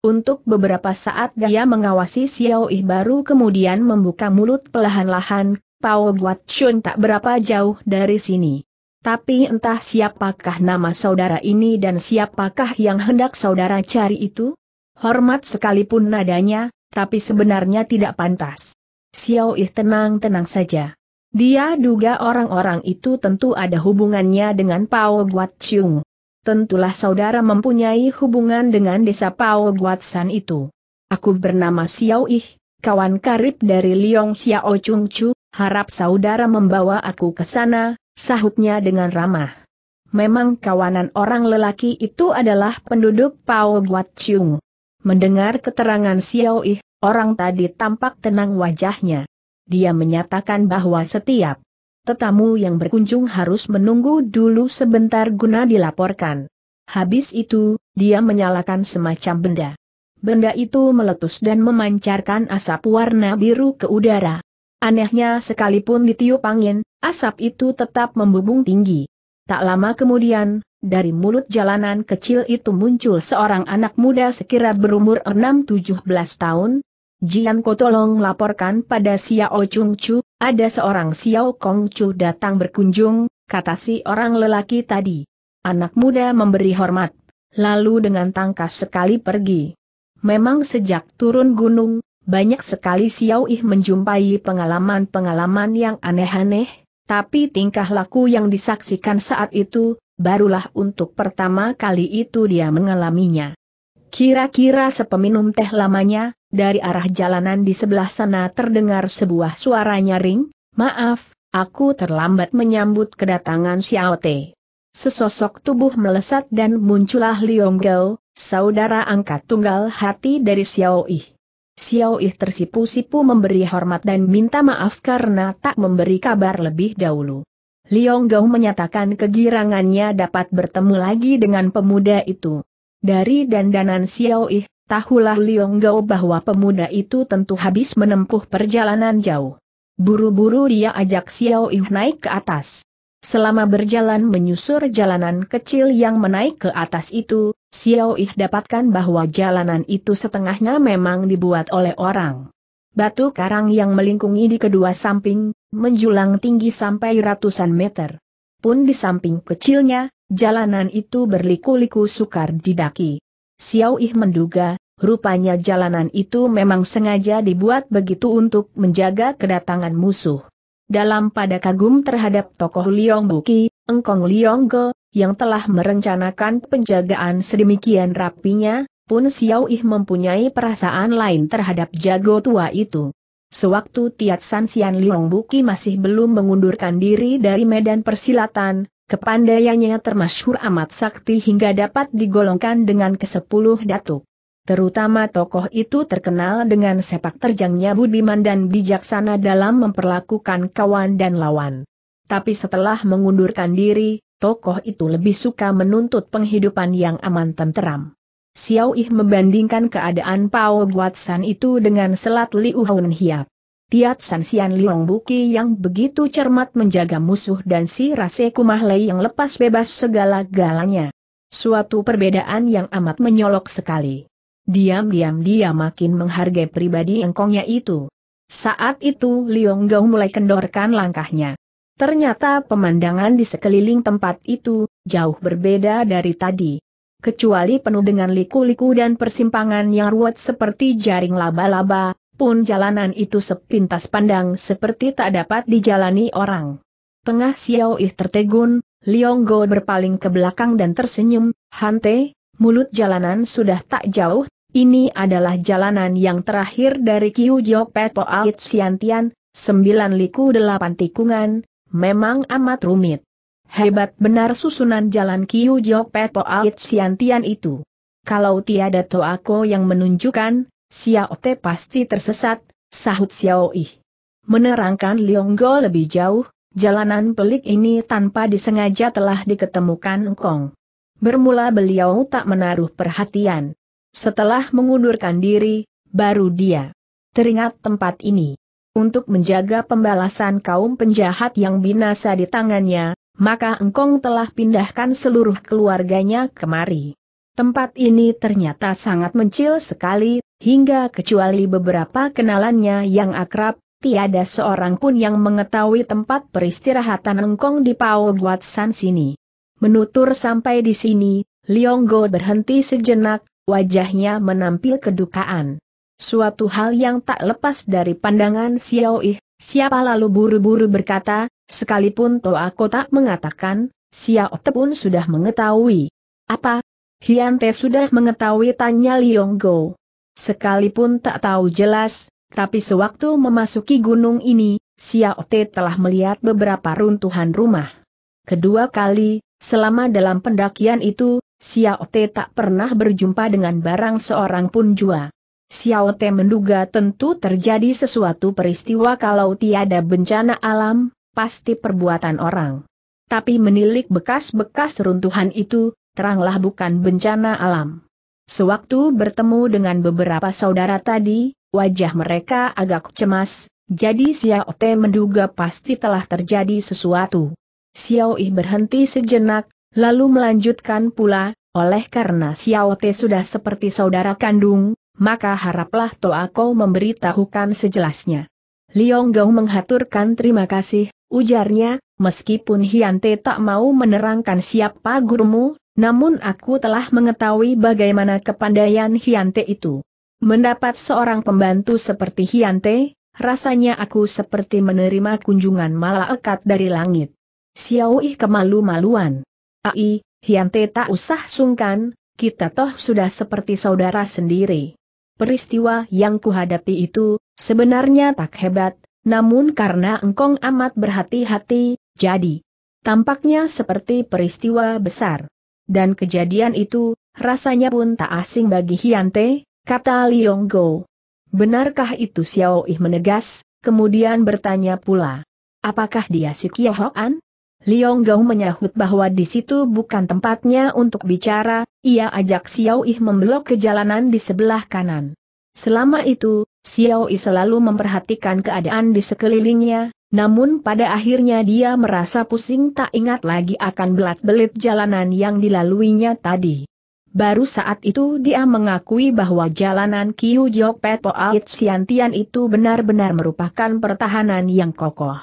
Untuk beberapa saat dia mengawasi Xiao Yi baru kemudian membuka mulut pelahan-lahan, Pao Guachun tak berapa jauh dari sini. Tapi entah siapakah nama saudara ini dan siapakah yang hendak saudara cari itu? Hormat sekalipun nadanya, tapi sebenarnya tidak pantas. Xiao Ih tenang-tenang saja. Dia duga orang-orang itu tentu ada hubungannya dengan Pao Guat Chung. Tentulah saudara mempunyai hubungan dengan desa Pao Guat San itu. Aku bernama Xiao Ih, kawan karib dari Liong Xiao Chung Chu, harap saudara membawa aku ke sana, sahutnya dengan ramah. Memang kawanan orang lelaki itu adalah penduduk Pao Guat Chung. Mendengar keterangan Xiao Yi, orang tadi tampak tenang wajahnya. Dia menyatakan bahwa setiap tetamu yang berkunjung harus menunggu dulu sebentar guna dilaporkan. Habis itu, dia menyalakan semacam benda. Benda itu meletus dan memancarkan asap warna biru ke udara. Anehnya sekalipun ditiup angin, asap itu tetap membubung tinggi. Tak lama kemudian, dari mulut jalanan kecil itu muncul seorang anak muda sekira berumur 6-17 tahun. Jian Kotolong laporkan pada Xiao Chung Chu, ada seorang Xiao Kong Chu datang berkunjung, kata si orang lelaki tadi. Anak muda memberi hormat, lalu dengan tangkas sekali pergi. Memang sejak turun gunung, banyak sekali Xiao Ih menjumpai pengalaman-pengalaman yang aneh-aneh, tapi tingkah laku yang disaksikan saat itu, barulah untuk pertama kali itu dia mengalaminya. Kira-kira sepeminum teh lamanya, dari arah jalanan di sebelah sana terdengar sebuah suara nyaring, maaf, aku terlambat menyambut kedatangan Xiao Te. Sesosok tubuh melesat dan muncullah Liong Gao, saudara angkat tunggal hati dari Xiao Yi. Xiao Ih tersipu-sipu memberi hormat dan minta maaf karena tak memberi kabar lebih dahulu. Liong Gao menyatakan kegirangannya dapat bertemu lagi dengan pemuda itu. Dari dandanan Xiao Ih, tahulah Liong Gao bahwa pemuda itu tentu habis menempuh perjalanan jauh. Buru-buru dia ajak Xiao Ih naik ke atas. Selama berjalan menyusur jalanan kecil yang menaik ke atas itu, Xiao Ih dapatkan bahwa jalanan itu setengahnya memang dibuat oleh orang. Batu karang yang melingkungi di kedua samping, menjulang tinggi sampai ratusan meter. Pun di samping kecilnya, jalanan itu berliku-liku sukar didaki. Xiao Ih menduga, rupanya jalanan itu memang sengaja dibuat begitu untuk menjaga kedatangan musuh dalam pada kagum terhadap tokoh Liong Buki, Engkong Liong Ge, yang telah merencanakan penjagaan sedemikian rapinya, pun Xiao Ih mempunyai perasaan lain terhadap jago tua itu. Sewaktu Tiat San Sian Liong Buki masih belum mengundurkan diri dari medan persilatan, kepandaiannya termasyhur amat sakti hingga dapat digolongkan dengan kesepuluh datuk. Terutama tokoh itu terkenal dengan sepak terjangnya budiman dan bijaksana dalam memperlakukan kawan dan lawan. Tapi setelah mengundurkan diri, tokoh itu lebih suka menuntut penghidupan yang aman tenteram. Xiao Yi membandingkan keadaan Pao Guatsan itu dengan selat Liu Haun Hiap. Tiat San Xian Liong Buki yang begitu cermat menjaga musuh dan si Rase Kumahlei yang lepas bebas segala galanya. Suatu perbedaan yang amat menyolok sekali diam-diam dia makin menghargai pribadi engkongnya itu. Saat itu Liong Gao mulai kendorkan langkahnya. Ternyata pemandangan di sekeliling tempat itu, jauh berbeda dari tadi. Kecuali penuh dengan liku-liku dan persimpangan yang ruwet seperti jaring laba-laba, pun jalanan itu sepintas pandang seperti tak dapat dijalani orang. Tengah Xiao Ih tertegun, Liong Go berpaling ke belakang dan tersenyum, Hante, mulut jalanan sudah tak jauh ini adalah jalanan yang terakhir dari Kiu Jok Pet Poalit Siantian, sembilan liku delapan tikungan, memang amat rumit. Hebat benar susunan jalan Kiu Jok Pet Poalit Siantian itu. Kalau tiada Toako yang menunjukkan, Xiao Te pasti tersesat, sahut Xiao Yi. Menerangkan Lionggo lebih jauh, jalanan pelik ini tanpa disengaja telah diketemukan Kong. Bermula beliau tak menaruh perhatian. Setelah mengundurkan diri, baru dia teringat tempat ini. Untuk menjaga pembalasan kaum penjahat yang binasa di tangannya, maka Engkong telah pindahkan seluruh keluarganya kemari. Tempat ini ternyata sangat mencil sekali, hingga kecuali beberapa kenalannya yang akrab, tiada seorang pun yang mengetahui tempat peristirahatan Engkong di Pao Guatsan sini. Menutur sampai di sini, Leonggo berhenti sejenak, Wajahnya menampil kedukaan. Suatu hal yang tak lepas dari pandangan Xiao Yi. siapa lalu buru-buru berkata, sekalipun Toako tak mengatakan, Xiao Te pun sudah mengetahui. Apa? Hiante sudah mengetahui tanya Liong Go. Sekalipun tak tahu jelas, tapi sewaktu memasuki gunung ini, Xiao Te telah melihat beberapa runtuhan rumah. Kedua kali, selama dalam pendakian itu, Xiao Te tak pernah berjumpa dengan barang seorang pun jua. Xiao Te menduga tentu terjadi sesuatu peristiwa kalau tiada bencana alam, pasti perbuatan orang. Tapi menilik bekas-bekas runtuhan itu, teranglah bukan bencana alam. Sewaktu bertemu dengan beberapa saudara tadi, wajah mereka agak cemas, jadi Xiao Te menduga pasti telah terjadi sesuatu. Xiao Yi berhenti sejenak, Lalu melanjutkan pula, oleh karena Xiao Te sudah seperti saudara kandung, maka haraplah Toa Kau memberitahukan sejelasnya. Liong Gao menghaturkan terima kasih, ujarnya, meskipun Hian Te tak mau menerangkan siapa gurumu, namun aku telah mengetahui bagaimana kepandaian Te itu. Mendapat seorang pembantu seperti Hian Te, rasanya aku seperti menerima kunjungan malaikat dari langit. Xiao Ih kemalu-maluan. Ai, Hyante tak usah sungkan, kita toh sudah seperti saudara sendiri. Peristiwa yang kuhadapi itu, sebenarnya tak hebat, namun karena engkong amat berhati-hati, jadi tampaknya seperti peristiwa besar. Dan kejadian itu, rasanya pun tak asing bagi Hyante, kata Liong Go. Benarkah itu Xiao Ih menegas, kemudian bertanya pula. Apakah dia si Kyohoan? Liong Gao menyahut bahwa di situ bukan tempatnya untuk bicara, ia ajak Xiao Yi membelok ke jalanan di sebelah kanan. Selama itu, Xiao Yi selalu memperhatikan keadaan di sekelilingnya, namun pada akhirnya dia merasa pusing tak ingat lagi akan belat-belit jalanan yang dilaluinya tadi. Baru saat itu dia mengakui bahwa jalanan Kiu Jok Peto Alit Siantian itu benar-benar merupakan pertahanan yang kokoh.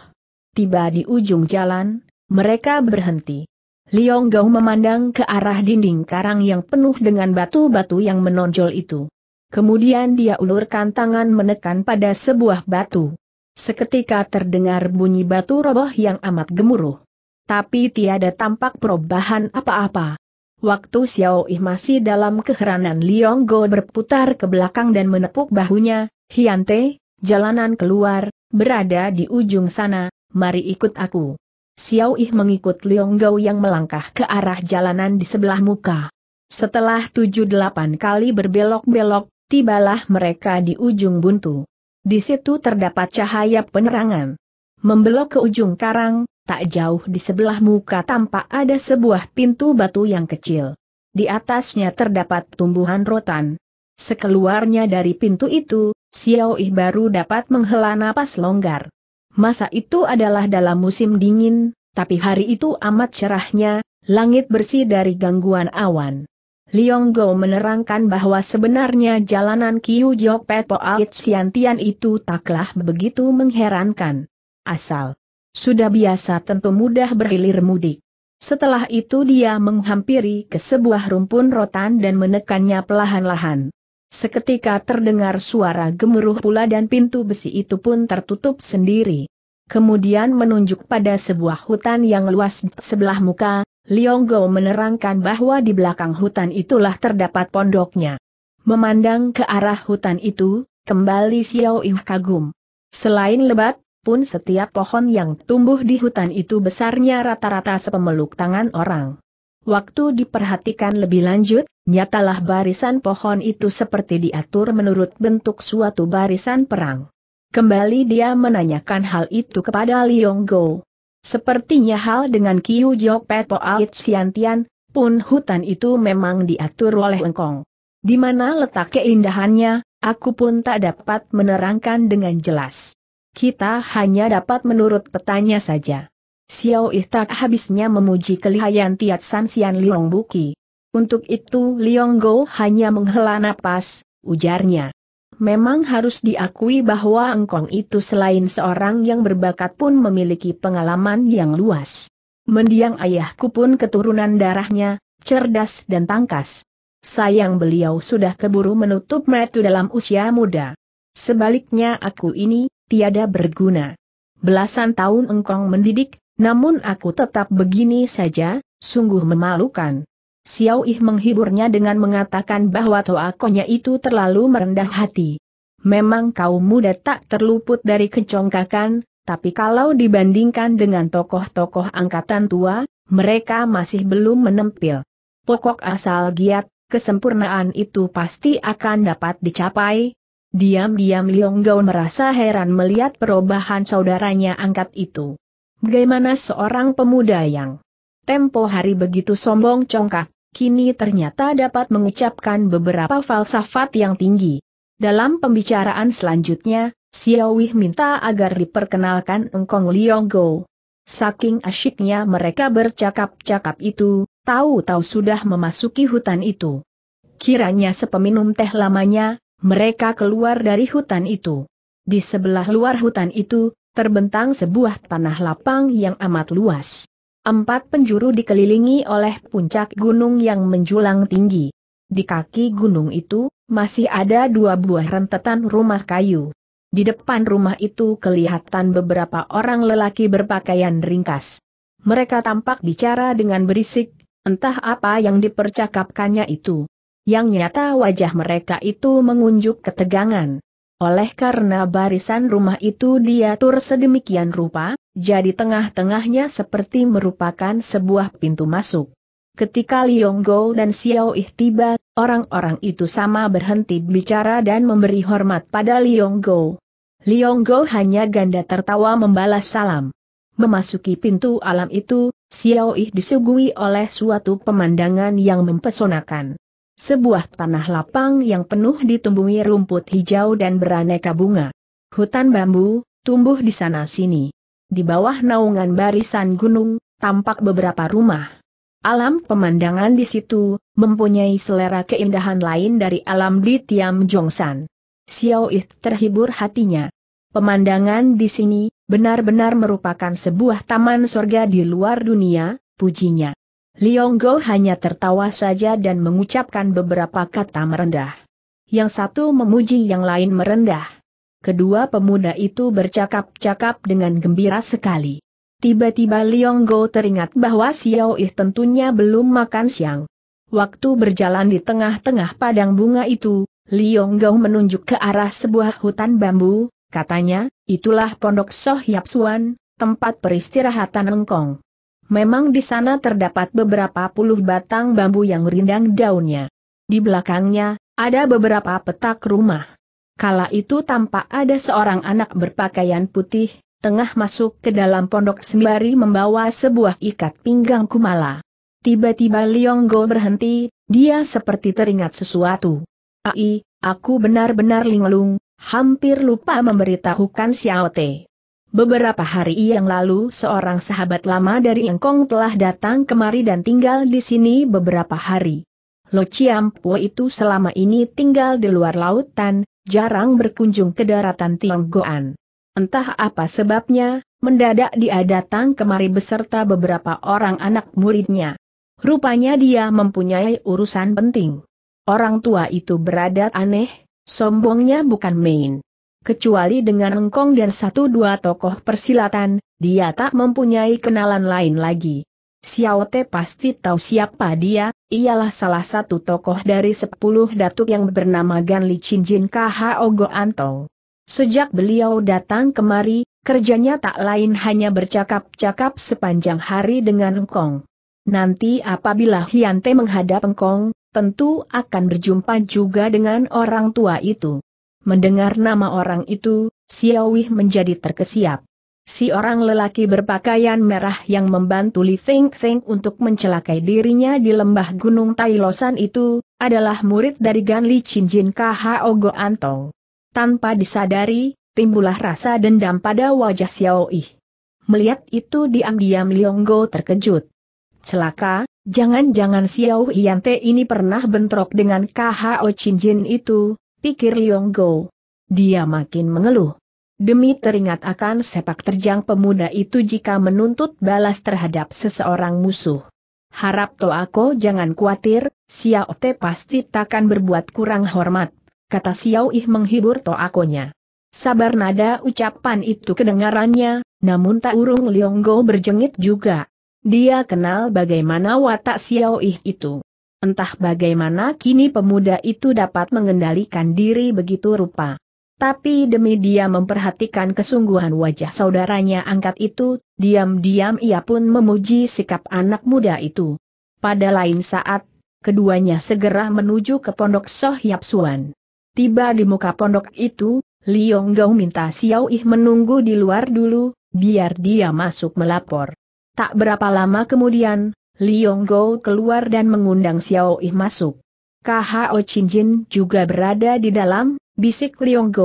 Tiba di ujung jalan, mereka berhenti. Liong Gao memandang ke arah dinding karang yang penuh dengan batu-batu yang menonjol itu. Kemudian dia ulurkan tangan menekan pada sebuah batu. Seketika terdengar bunyi batu roboh yang amat gemuruh. Tapi tiada tampak perubahan apa-apa. Waktu Xiao Yi masih dalam keheranan Liong Go berputar ke belakang dan menepuk bahunya, Hiante, jalanan keluar, berada di ujung sana, mari ikut aku. Xiao Ih mengikut Liong Gao yang melangkah ke arah jalanan di sebelah muka. Setelah tujuh delapan kali berbelok-belok, tibalah mereka di ujung buntu. Di situ terdapat cahaya penerangan. Membelok ke ujung karang, tak jauh di sebelah muka tampak ada sebuah pintu batu yang kecil. Di atasnya terdapat tumbuhan rotan. Sekeluarnya dari pintu itu, Xiao Ih baru dapat menghela napas longgar. Masa itu adalah dalam musim dingin, tapi hari itu amat cerahnya, langit bersih dari gangguan awan. Liong Go menerangkan bahwa sebenarnya jalanan Kiu Jok Pet Poalit Siantian itu taklah begitu mengherankan. Asal sudah biasa tentu mudah berhilir mudik. Setelah itu dia menghampiri ke sebuah rumpun rotan dan menekannya pelahan-lahan. Seketika terdengar suara gemuruh pula dan pintu besi itu pun tertutup sendiri. Kemudian menunjuk pada sebuah hutan yang luas sebelah muka, Go menerangkan bahwa di belakang hutan itulah terdapat pondoknya. Memandang ke arah hutan itu, kembali Xiao Yu kagum. Selain lebat, pun setiap pohon yang tumbuh di hutan itu besarnya rata-rata sepemeluk tangan orang. Waktu diperhatikan lebih lanjut, nyatalah barisan pohon itu seperti diatur menurut bentuk suatu barisan perang. Kembali dia menanyakan hal itu kepada Liong Go. Sepertinya hal dengan Kiu Jok Po Alit Siantian, pun hutan itu memang diatur oleh engkong. Di mana letak keindahannya, aku pun tak dapat menerangkan dengan jelas. Kita hanya dapat menurut petanya saja. Xiao Ih tak habisnya memuji kelihayan Tiat San Sian Liong Buki. Untuk itu Liong Go hanya menghela napas, ujarnya. Memang harus diakui bahwa engkong itu selain seorang yang berbakat pun memiliki pengalaman yang luas. Mendiang ayahku pun keturunan darahnya, cerdas dan tangkas. Sayang beliau sudah keburu menutup metu dalam usia muda. Sebaliknya aku ini, tiada berguna. Belasan tahun engkong mendidik, namun aku tetap begini saja, sungguh memalukan. Xiao Yi menghiburnya dengan mengatakan bahwa toakonya itu terlalu merendah hati. Memang kaum muda tak terluput dari kecongkakan, tapi kalau dibandingkan dengan tokoh-tokoh angkatan tua, mereka masih belum menempil. Pokok asal giat, kesempurnaan itu pasti akan dapat dicapai. Diam-diam Liong Gao merasa heran melihat perubahan saudaranya angkat itu. Bagaimana seorang pemuda yang tempo hari begitu sombong congkak, kini ternyata dapat mengucapkan beberapa falsafat yang tinggi. Dalam pembicaraan selanjutnya, Xiao minta agar diperkenalkan Engkong Liong Saking asyiknya mereka bercakap-cakap itu, tahu-tahu sudah memasuki hutan itu. Kiranya sepeminum teh lamanya, mereka keluar dari hutan itu. Di sebelah luar hutan itu, terbentang sebuah tanah lapang yang amat luas. Empat penjuru dikelilingi oleh puncak gunung yang menjulang tinggi. Di kaki gunung itu, masih ada dua buah rentetan rumah kayu. Di depan rumah itu kelihatan beberapa orang lelaki berpakaian ringkas. Mereka tampak bicara dengan berisik, entah apa yang dipercakapkannya itu. Yang nyata wajah mereka itu mengunjuk ketegangan. Oleh karena barisan rumah itu diatur sedemikian rupa, jadi tengah-tengahnya seperti merupakan sebuah pintu masuk. Ketika Liong Go dan Xiao Ih tiba, orang-orang itu sama berhenti bicara dan memberi hormat pada Liong Go. Liong Go hanya ganda tertawa membalas salam. Memasuki pintu alam itu, Xiao Ih disuguhi oleh suatu pemandangan yang mempesonakan. Sebuah tanah lapang yang penuh ditumbuhi rumput hijau dan beraneka bunga. Hutan bambu, tumbuh di sana-sini. Di bawah naungan barisan gunung, tampak beberapa rumah. Alam pemandangan di situ, mempunyai selera keindahan lain dari alam di Tiam Jongsan. Xiao Yi terhibur hatinya. Pemandangan di sini, benar-benar merupakan sebuah taman surga di luar dunia, pujinya. Lionggo hanya tertawa saja dan mengucapkan beberapa kata merendah. Yang satu memuji yang lain merendah. Kedua pemuda itu bercakap-cakap dengan gembira sekali. Tiba-tiba Lionggo teringat bahwa Xiao Ih tentunya belum makan siang. Waktu berjalan di tengah-tengah padang bunga itu, Lionggo menunjuk ke arah sebuah hutan bambu, katanya, itulah pondok Soh Yapsuan, tempat peristirahatan engkong. Memang di sana terdapat beberapa puluh batang bambu yang rindang daunnya. Di belakangnya, ada beberapa petak rumah. Kala itu tampak ada seorang anak berpakaian putih, tengah masuk ke dalam pondok sembari membawa sebuah ikat pinggang kumala. Tiba-tiba Lionggo berhenti, dia seperti teringat sesuatu. Ai, aku benar-benar linglung, hampir lupa memberitahukan Xiao Te. Beberapa hari yang lalu seorang sahabat lama dari Engkong telah datang kemari dan tinggal di sini beberapa hari. Lo Chiampuo itu selama ini tinggal di luar lautan, jarang berkunjung ke daratan Tionggoan. Entah apa sebabnya, mendadak dia datang kemari beserta beberapa orang anak muridnya. Rupanya dia mempunyai urusan penting. Orang tua itu berada aneh, sombongnya bukan main kecuali dengan engkong dan satu dua tokoh persilatan, dia tak mempunyai kenalan lain lagi. Xiao Te pasti tahu siapa dia, ialah salah satu tokoh dari sepuluh datuk yang bernama Gan Li Chin Jin KHO Go Antong. Sejak beliau datang kemari, kerjanya tak lain hanya bercakap-cakap sepanjang hari dengan Engkong. Nanti apabila Hiante menghadap Engkong, tentu akan berjumpa juga dengan orang tua itu. Mendengar nama orang itu, Xiaowih menjadi terkesiap. Si orang lelaki berpakaian merah yang membantu Li Feng Feng untuk mencelakai dirinya di lembah Gunung Tailosan itu, adalah murid dari Gan Li Chin Jin KHO Go Antong. Tanpa disadari, timbullah rasa dendam pada wajah Xiao Yi. Melihat itu diam-diam Liong Go terkejut. Celaka, jangan-jangan Xiao Yante ini pernah bentrok dengan KHO Jin itu, pikir Liong Go. Dia makin mengeluh. Demi teringat akan sepak terjang pemuda itu jika menuntut balas terhadap seseorang musuh. Harap Toako jangan khawatir, Xiao Te pasti takkan berbuat kurang hormat, kata Xiao Ih menghibur Toakonya. Sabar nada ucapan itu kedengarannya, namun tak urung Go berjengit juga. Dia kenal bagaimana watak Xiao Ih itu. Entah bagaimana kini pemuda itu dapat mengendalikan diri begitu rupa. Tapi demi dia memperhatikan kesungguhan wajah saudaranya angkat itu, diam-diam ia pun memuji sikap anak muda itu. Pada lain saat, keduanya segera menuju ke pondok Yap Suan. Tiba di muka pondok itu, Liong Gao minta Xiao Ih menunggu di luar dulu, biar dia masuk melapor. Tak berapa lama kemudian, Liong keluar dan mengundang Xiao Yi masuk. KHO Jin juga berada di dalam, bisik Liong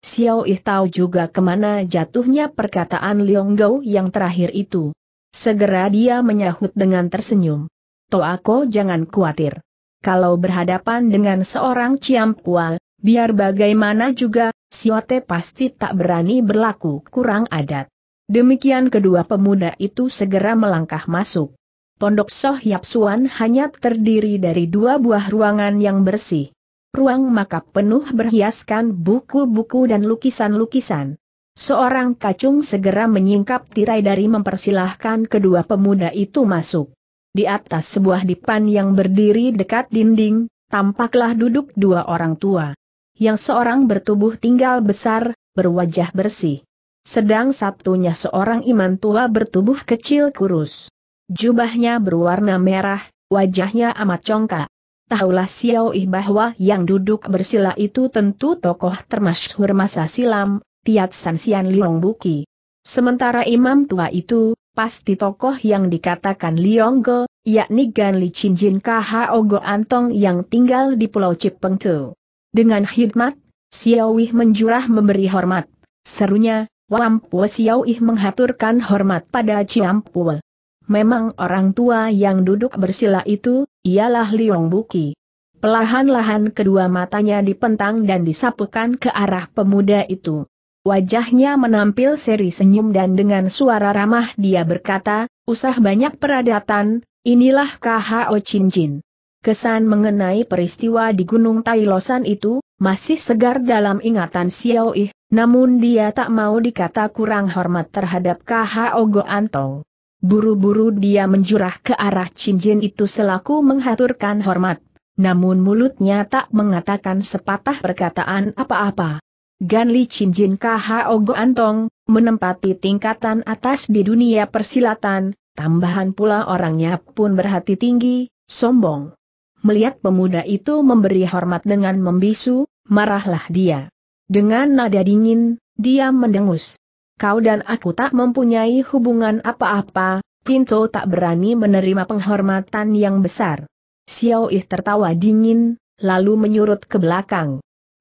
Xiao Yi tahu juga kemana jatuhnya perkataan Liong yang terakhir itu. Segera dia menyahut dengan tersenyum. Toako jangan khawatir. Kalau berhadapan dengan seorang Ciampua, biar bagaimana juga, Siote pasti tak berani berlaku kurang adat. Demikian kedua pemuda itu segera melangkah masuk. Pondok Soh Yap Suan hanya terdiri dari dua buah ruangan yang bersih. Ruang makap penuh berhiaskan buku-buku dan lukisan-lukisan. Seorang kacung segera menyingkap tirai dari mempersilahkan kedua pemuda itu masuk. Di atas sebuah dipan yang berdiri dekat dinding, tampaklah duduk dua orang tua. Yang seorang bertubuh tinggal besar, berwajah bersih. Sedang satunya seorang iman tua bertubuh kecil kurus. Jubahnya berwarna merah, wajahnya amat congkak. Tahulah Xiao Ih bahwa yang duduk bersila itu tentu tokoh termasyhur masa silam, Tiat San Sian Liong Buki. Sementara imam tua itu, pasti tokoh yang dikatakan Liong Go, yakni Gan Li Chin Jin Kho Go Antong yang tinggal di Pulau Cipengtu. Dengan khidmat, Xiao Ih menjurah memberi hormat. Serunya, Wampu Xiao Ih menghaturkan hormat pada Ciampua. Memang orang tua yang duduk bersila itu, ialah Liong Buki. Pelahan-lahan kedua matanya dipentang dan disapukan ke arah pemuda itu. Wajahnya menampil seri senyum dan dengan suara ramah dia berkata, usah banyak peradatan, inilah KHO Ochinjin. Kesan mengenai peristiwa di Gunung Tai Tailosan itu, masih segar dalam ingatan Xiao Ih, namun dia tak mau dikata kurang hormat terhadap KHO Go Antong. Buru-buru dia menjurah ke arah cincin itu selaku menghaturkan hormat. Namun mulutnya tak mengatakan sepatah perkataan apa-apa. Ganli cincin KHO antong, menempati tingkatan atas di dunia persilatan, tambahan pula orangnya pun berhati tinggi, sombong. Melihat pemuda itu memberi hormat dengan membisu, marahlah dia. Dengan nada dingin, dia mendengus kau dan aku tak mempunyai hubungan apa-apa, Pinto tak berani menerima penghormatan yang besar. Xiao Yi tertawa dingin, lalu menyurut ke belakang.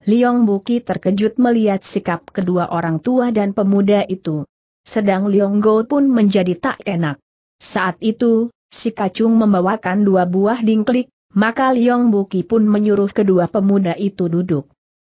Liong Buki terkejut melihat sikap kedua orang tua dan pemuda itu. Sedang Liong Go pun menjadi tak enak. Saat itu, si kacung membawakan dua buah dingklik, maka Liong Buki pun menyuruh kedua pemuda itu duduk.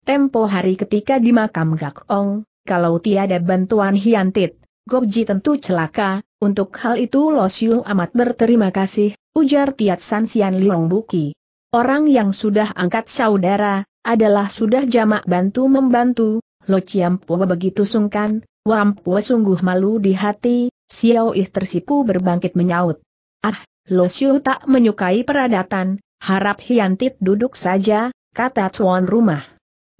Tempo hari ketika di makam Gak Ong, kalau tiada bantuan Hiantit, Gobji tentu celaka, untuk hal itu Lo Xiu amat berterima kasih, ujar Tiat San Xian Liong Buki. Orang yang sudah angkat saudara, adalah sudah jamak bantu-membantu, Lo Pua begitu sungkan, Pua sungguh malu di hati, Xiao Ih tersipu berbangkit menyaut. Ah, Lo Xiu tak menyukai peradatan, harap Hiantit duduk saja, kata tuan rumah.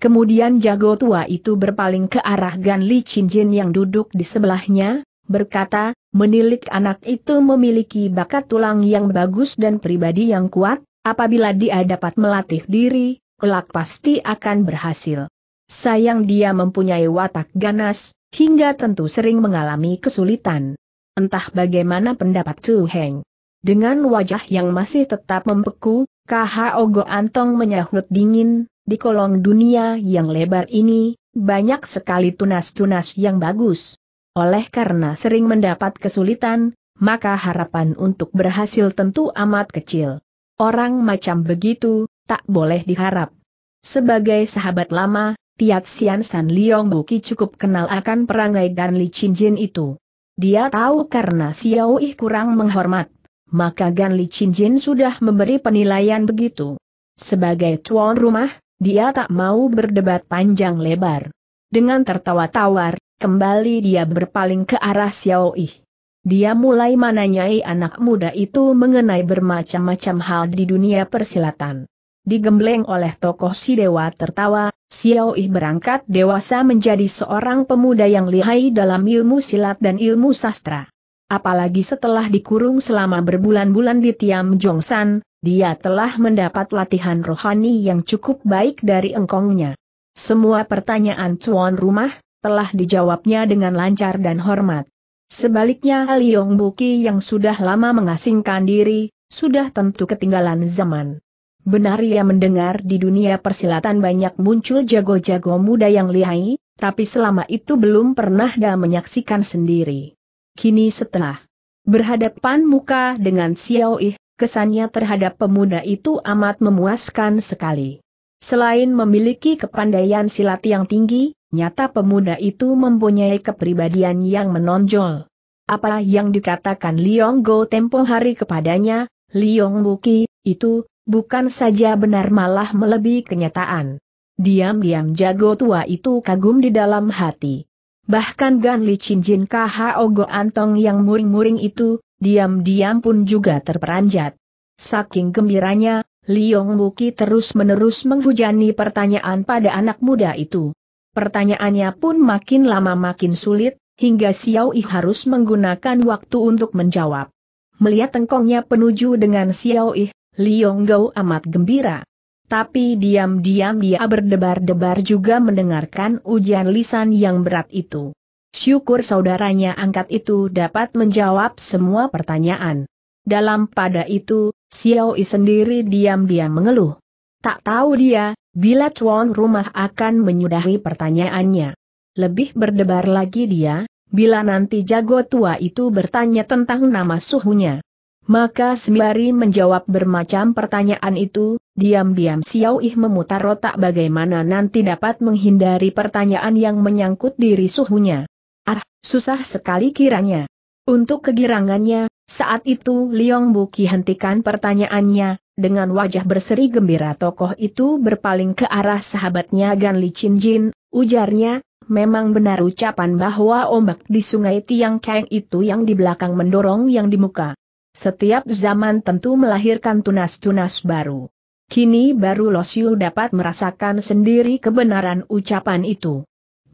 Kemudian jago tua itu berpaling ke arah Gan Li Cinjin yang duduk di sebelahnya, berkata, menilik anak itu memiliki bakat tulang yang bagus dan pribadi yang kuat, apabila dia dapat melatih diri, kelak pasti akan berhasil. Sayang dia mempunyai watak ganas, hingga tentu sering mengalami kesulitan. Entah bagaimana pendapat Tu Heng. Dengan wajah yang masih tetap membeku, KH Ogo Antong menyahut dingin, di kolong dunia yang lebar ini, banyak sekali tunas-tunas yang bagus. Oleh karena sering mendapat kesulitan, maka harapan untuk berhasil tentu amat kecil. Orang macam begitu, tak boleh diharap. Sebagai sahabat lama, Tiat Sian San Liong Buki cukup kenal akan perangai dan Li Chin Jin itu. Dia tahu karena Xiao Yi kurang menghormat, maka Gan Li Chin Jin sudah memberi penilaian begitu. Sebagai tuan rumah, dia tak mau berdebat panjang lebar. Dengan tertawa tawar, kembali dia berpaling ke arah Xiao Yi. Dia mulai menanyai anak muda itu mengenai bermacam-macam hal di dunia persilatan. Digembleng oleh tokoh si dewa tertawa, Xiao Yi berangkat dewasa menjadi seorang pemuda yang lihai dalam ilmu silat dan ilmu sastra. Apalagi setelah dikurung selama berbulan-bulan di Tiam Jongsan, dia telah mendapat latihan rohani yang cukup baik dari engkongnya. Semua pertanyaan tuan rumah, telah dijawabnya dengan lancar dan hormat. Sebaliknya Liong Buki yang sudah lama mengasingkan diri, sudah tentu ketinggalan zaman. Benar ia mendengar di dunia persilatan banyak muncul jago-jago muda yang lihai, tapi selama itu belum pernah dia menyaksikan sendiri. Kini setelah berhadapan muka dengan Xiao Ih, kesannya terhadap pemuda itu amat memuaskan sekali. Selain memiliki kepandaian silat yang tinggi, nyata pemuda itu mempunyai kepribadian yang menonjol. Apa yang dikatakan Liong Go tempo hari kepadanya, Liong Buki, itu, bukan saja benar malah melebihi kenyataan. Diam-diam jago tua itu kagum di dalam hati. Bahkan Gan Li Chin Jin Kho Ogo Antong yang muring-muring itu, diam-diam pun juga terperanjat. Saking gembiranya, Liong Muki terus-menerus menghujani pertanyaan pada anak muda itu. Pertanyaannya pun makin lama makin sulit, hingga Xiao Yi harus menggunakan waktu untuk menjawab. Melihat tengkongnya penuju dengan Xiao Yi, Liong Gao amat gembira. Tapi diam-diam dia berdebar-debar juga mendengarkan ujian lisan yang berat itu. Syukur saudaranya angkat itu dapat menjawab semua pertanyaan. Dalam pada itu, Xiao Yi sendiri diam-diam mengeluh. Tak tahu dia, bila tuan rumah akan menyudahi pertanyaannya. Lebih berdebar lagi dia, bila nanti jago tua itu bertanya tentang nama suhunya. Maka sembari menjawab bermacam pertanyaan itu, diam-diam Xiao Yi memutar otak bagaimana nanti dapat menghindari pertanyaan yang menyangkut diri suhunya. Ah, susah sekali kiranya. Untuk kegirangannya, saat itu Liong Buki hentikan pertanyaannya, dengan wajah berseri gembira tokoh itu berpaling ke arah sahabatnya Gan Li Chin Jin, ujarnya, memang benar ucapan bahwa ombak di sungai Tiang Kang itu yang di belakang mendorong yang di muka. Setiap zaman tentu melahirkan tunas-tunas baru. Kini baru Losiu dapat merasakan sendiri kebenaran ucapan itu.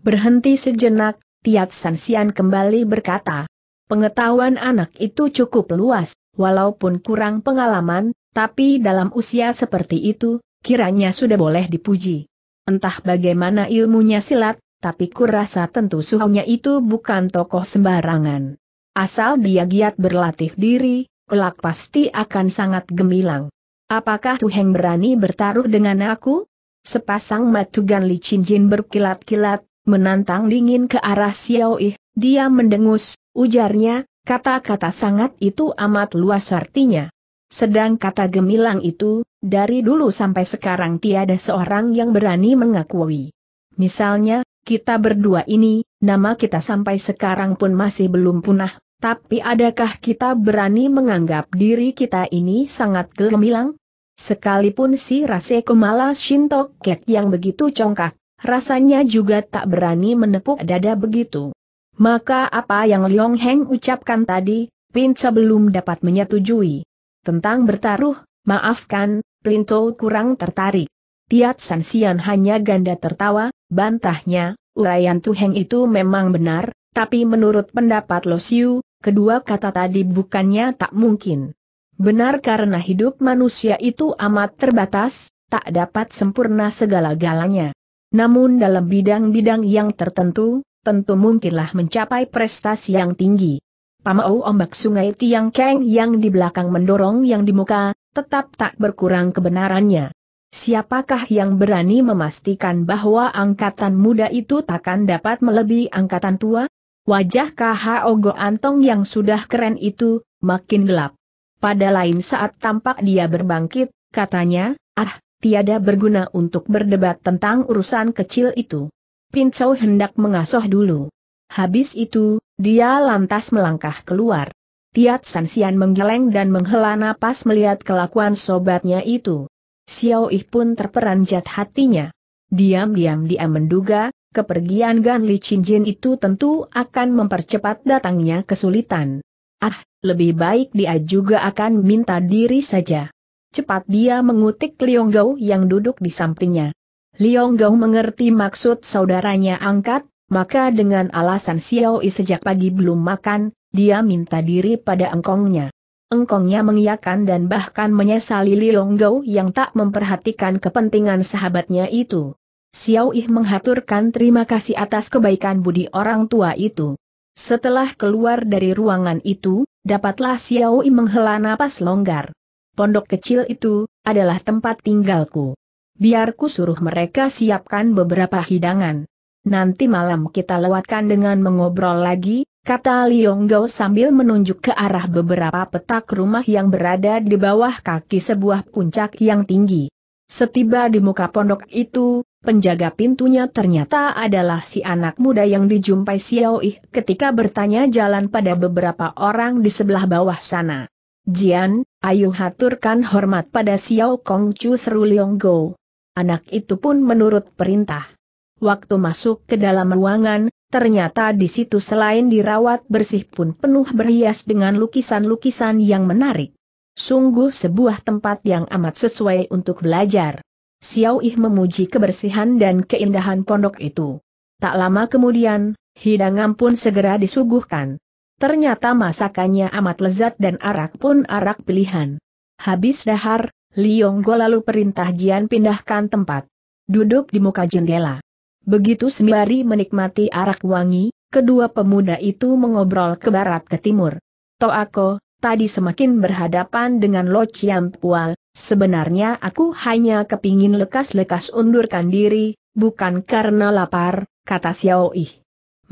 Berhenti sejenak, Tiat Sansian kembali berkata. Pengetahuan anak itu cukup luas, walaupun kurang pengalaman, tapi dalam usia seperti itu, kiranya sudah boleh dipuji. Entah bagaimana ilmunya silat, tapi kurasa tentu suhunya itu bukan tokoh sembarangan. Asal dia giat berlatih diri, kelak pasti akan sangat gemilang. Apakah Tuheng berani bertaruh dengan aku? Sepasang matugan licin jin berkilat-kilat, menantang dingin ke arah Xiao Yi, dia mendengus, ujarnya, kata-kata sangat itu amat luas artinya. Sedang kata gemilang itu, dari dulu sampai sekarang tiada seorang yang berani mengakui. Misalnya, kita berdua ini, nama kita sampai sekarang pun masih belum punah, tapi adakah kita berani menganggap diri kita ini sangat gemilang? Sekalipun si Rase Kumala Shintokek yang begitu congkak, rasanya juga tak berani menepuk dada begitu. Maka apa yang Liong Heng ucapkan tadi, Pinca belum dapat menyetujui. Tentang bertaruh, maafkan, Plinto kurang tertarik. Tiat San Sian hanya ganda tertawa, bantahnya, uraian Heng itu memang benar, tapi menurut pendapat Lo Siu, kedua kata tadi bukannya tak mungkin. Benar karena hidup manusia itu amat terbatas, tak dapat sempurna segala-galanya. Namun dalam bidang-bidang yang tertentu, tentu mungkinlah mencapai prestasi yang tinggi. Pamau ombak sungai Tiang Keng yang di belakang mendorong yang di muka, tetap tak berkurang kebenarannya. Siapakah yang berani memastikan bahwa angkatan muda itu takkan dapat melebihi angkatan tua? Wajah KH Ogo Antong yang sudah keren itu, makin gelap. Pada lain saat tampak dia berbangkit, katanya, ah, tiada berguna untuk berdebat tentang urusan kecil itu. Pincau hendak mengasuh dulu. Habis itu, dia lantas melangkah keluar. Tiat Sansian menggeleng dan menghela napas melihat kelakuan sobatnya itu. Xiao Yi pun terperanjat hatinya. Diam-diam dia menduga, kepergian Gan Li Qinjin itu tentu akan mempercepat datangnya kesulitan. Ah, lebih baik dia juga akan minta diri saja. Cepat dia mengutik Liong yang duduk di sampingnya. Liong mengerti maksud saudaranya angkat, maka dengan alasan Xiao I sejak pagi belum makan, dia minta diri pada engkongnya. Engkongnya mengiyakan dan bahkan menyesali Liong yang tak memperhatikan kepentingan sahabatnya itu. Xiao I menghaturkan terima kasih atas kebaikan budi orang tua itu. Setelah keluar dari ruangan itu, dapatlah Xiao I menghela napas longgar pondok kecil itu, adalah tempat tinggalku. Biarku suruh mereka siapkan beberapa hidangan. Nanti malam kita lewatkan dengan mengobrol lagi, kata Gao sambil menunjuk ke arah beberapa petak rumah yang berada di bawah kaki sebuah puncak yang tinggi. Setiba di muka pondok itu, Penjaga pintunya ternyata adalah si anak muda yang dijumpai Xiao Yi ketika bertanya jalan pada beberapa orang di sebelah bawah sana. Jian, Ayu haturkan hormat pada Xiao Kong Chu seru Leong Go. Anak itu pun menurut perintah. Waktu masuk ke dalam ruangan, ternyata di situ selain dirawat bersih pun penuh berhias dengan lukisan-lukisan yang menarik. Sungguh sebuah tempat yang amat sesuai untuk belajar. Xiao Ih memuji kebersihan dan keindahan pondok itu. Tak lama kemudian, hidangan pun segera disuguhkan. Ternyata masakannya amat lezat dan arak pun arak pilihan. Habis dahar, Liong lalu perintah Jian pindahkan tempat. Duduk di muka jendela. Begitu sembari menikmati arak wangi, kedua pemuda itu mengobrol ke barat ke timur. Toako, tadi semakin berhadapan dengan Lo Chiam Pual, sebenarnya aku hanya kepingin lekas-lekas undurkan diri, bukan karena lapar, kata Xiao Yi.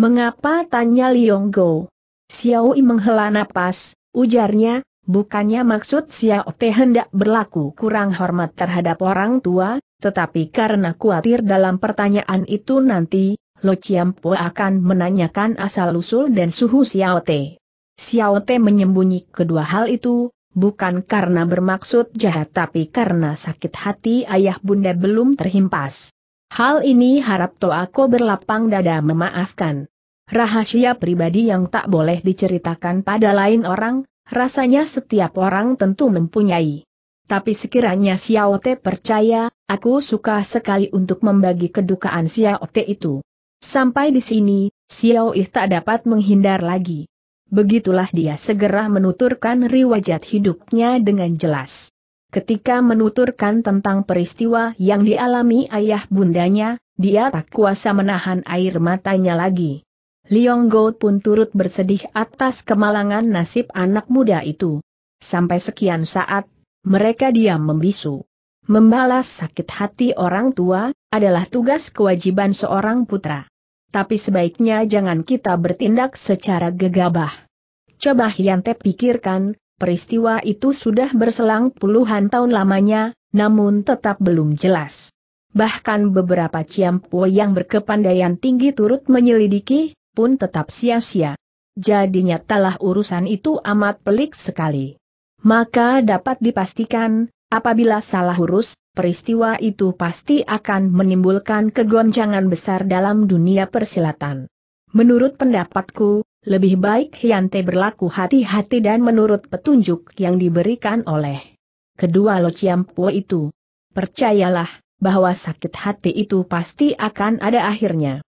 Mengapa tanya Liong Go? Xiao Yi menghela napas, ujarnya, bukannya maksud Xiao Te hendak berlaku kurang hormat terhadap orang tua, tetapi karena khawatir dalam pertanyaan itu nanti, Lo Chiampo akan menanyakan asal-usul dan suhu Xiao Te. Xiao Te menyembunyi kedua hal itu, bukan karena bermaksud jahat tapi karena sakit hati ayah bunda belum terhimpas. Hal ini harap Toako berlapang dada memaafkan rahasia pribadi yang tak boleh diceritakan pada lain orang, rasanya setiap orang tentu mempunyai. Tapi sekiranya Xiao Te percaya, aku suka sekali untuk membagi kedukaan Xiao Te itu. Sampai di sini, Xiao Yi tak dapat menghindar lagi. Begitulah dia segera menuturkan riwayat hidupnya dengan jelas. Ketika menuturkan tentang peristiwa yang dialami ayah bundanya, dia tak kuasa menahan air matanya lagi. Liong Go pun turut bersedih atas kemalangan nasib anak muda itu. Sampai sekian saat, mereka diam membisu. Membalas sakit hati orang tua, adalah tugas kewajiban seorang putra. Tapi sebaiknya jangan kita bertindak secara gegabah. Coba Hyante pikirkan, peristiwa itu sudah berselang puluhan tahun lamanya, namun tetap belum jelas. Bahkan beberapa ciampu yang berkepandaian tinggi turut menyelidiki, pun tetap sia-sia. Jadinya telah urusan itu amat pelik sekali. Maka dapat dipastikan, apabila salah urus, peristiwa itu pasti akan menimbulkan kegoncangan besar dalam dunia persilatan. Menurut pendapatku, lebih baik Hyante berlaku hati-hati dan menurut petunjuk yang diberikan oleh kedua Lo Po itu. Percayalah, bahwa sakit hati itu pasti akan ada akhirnya.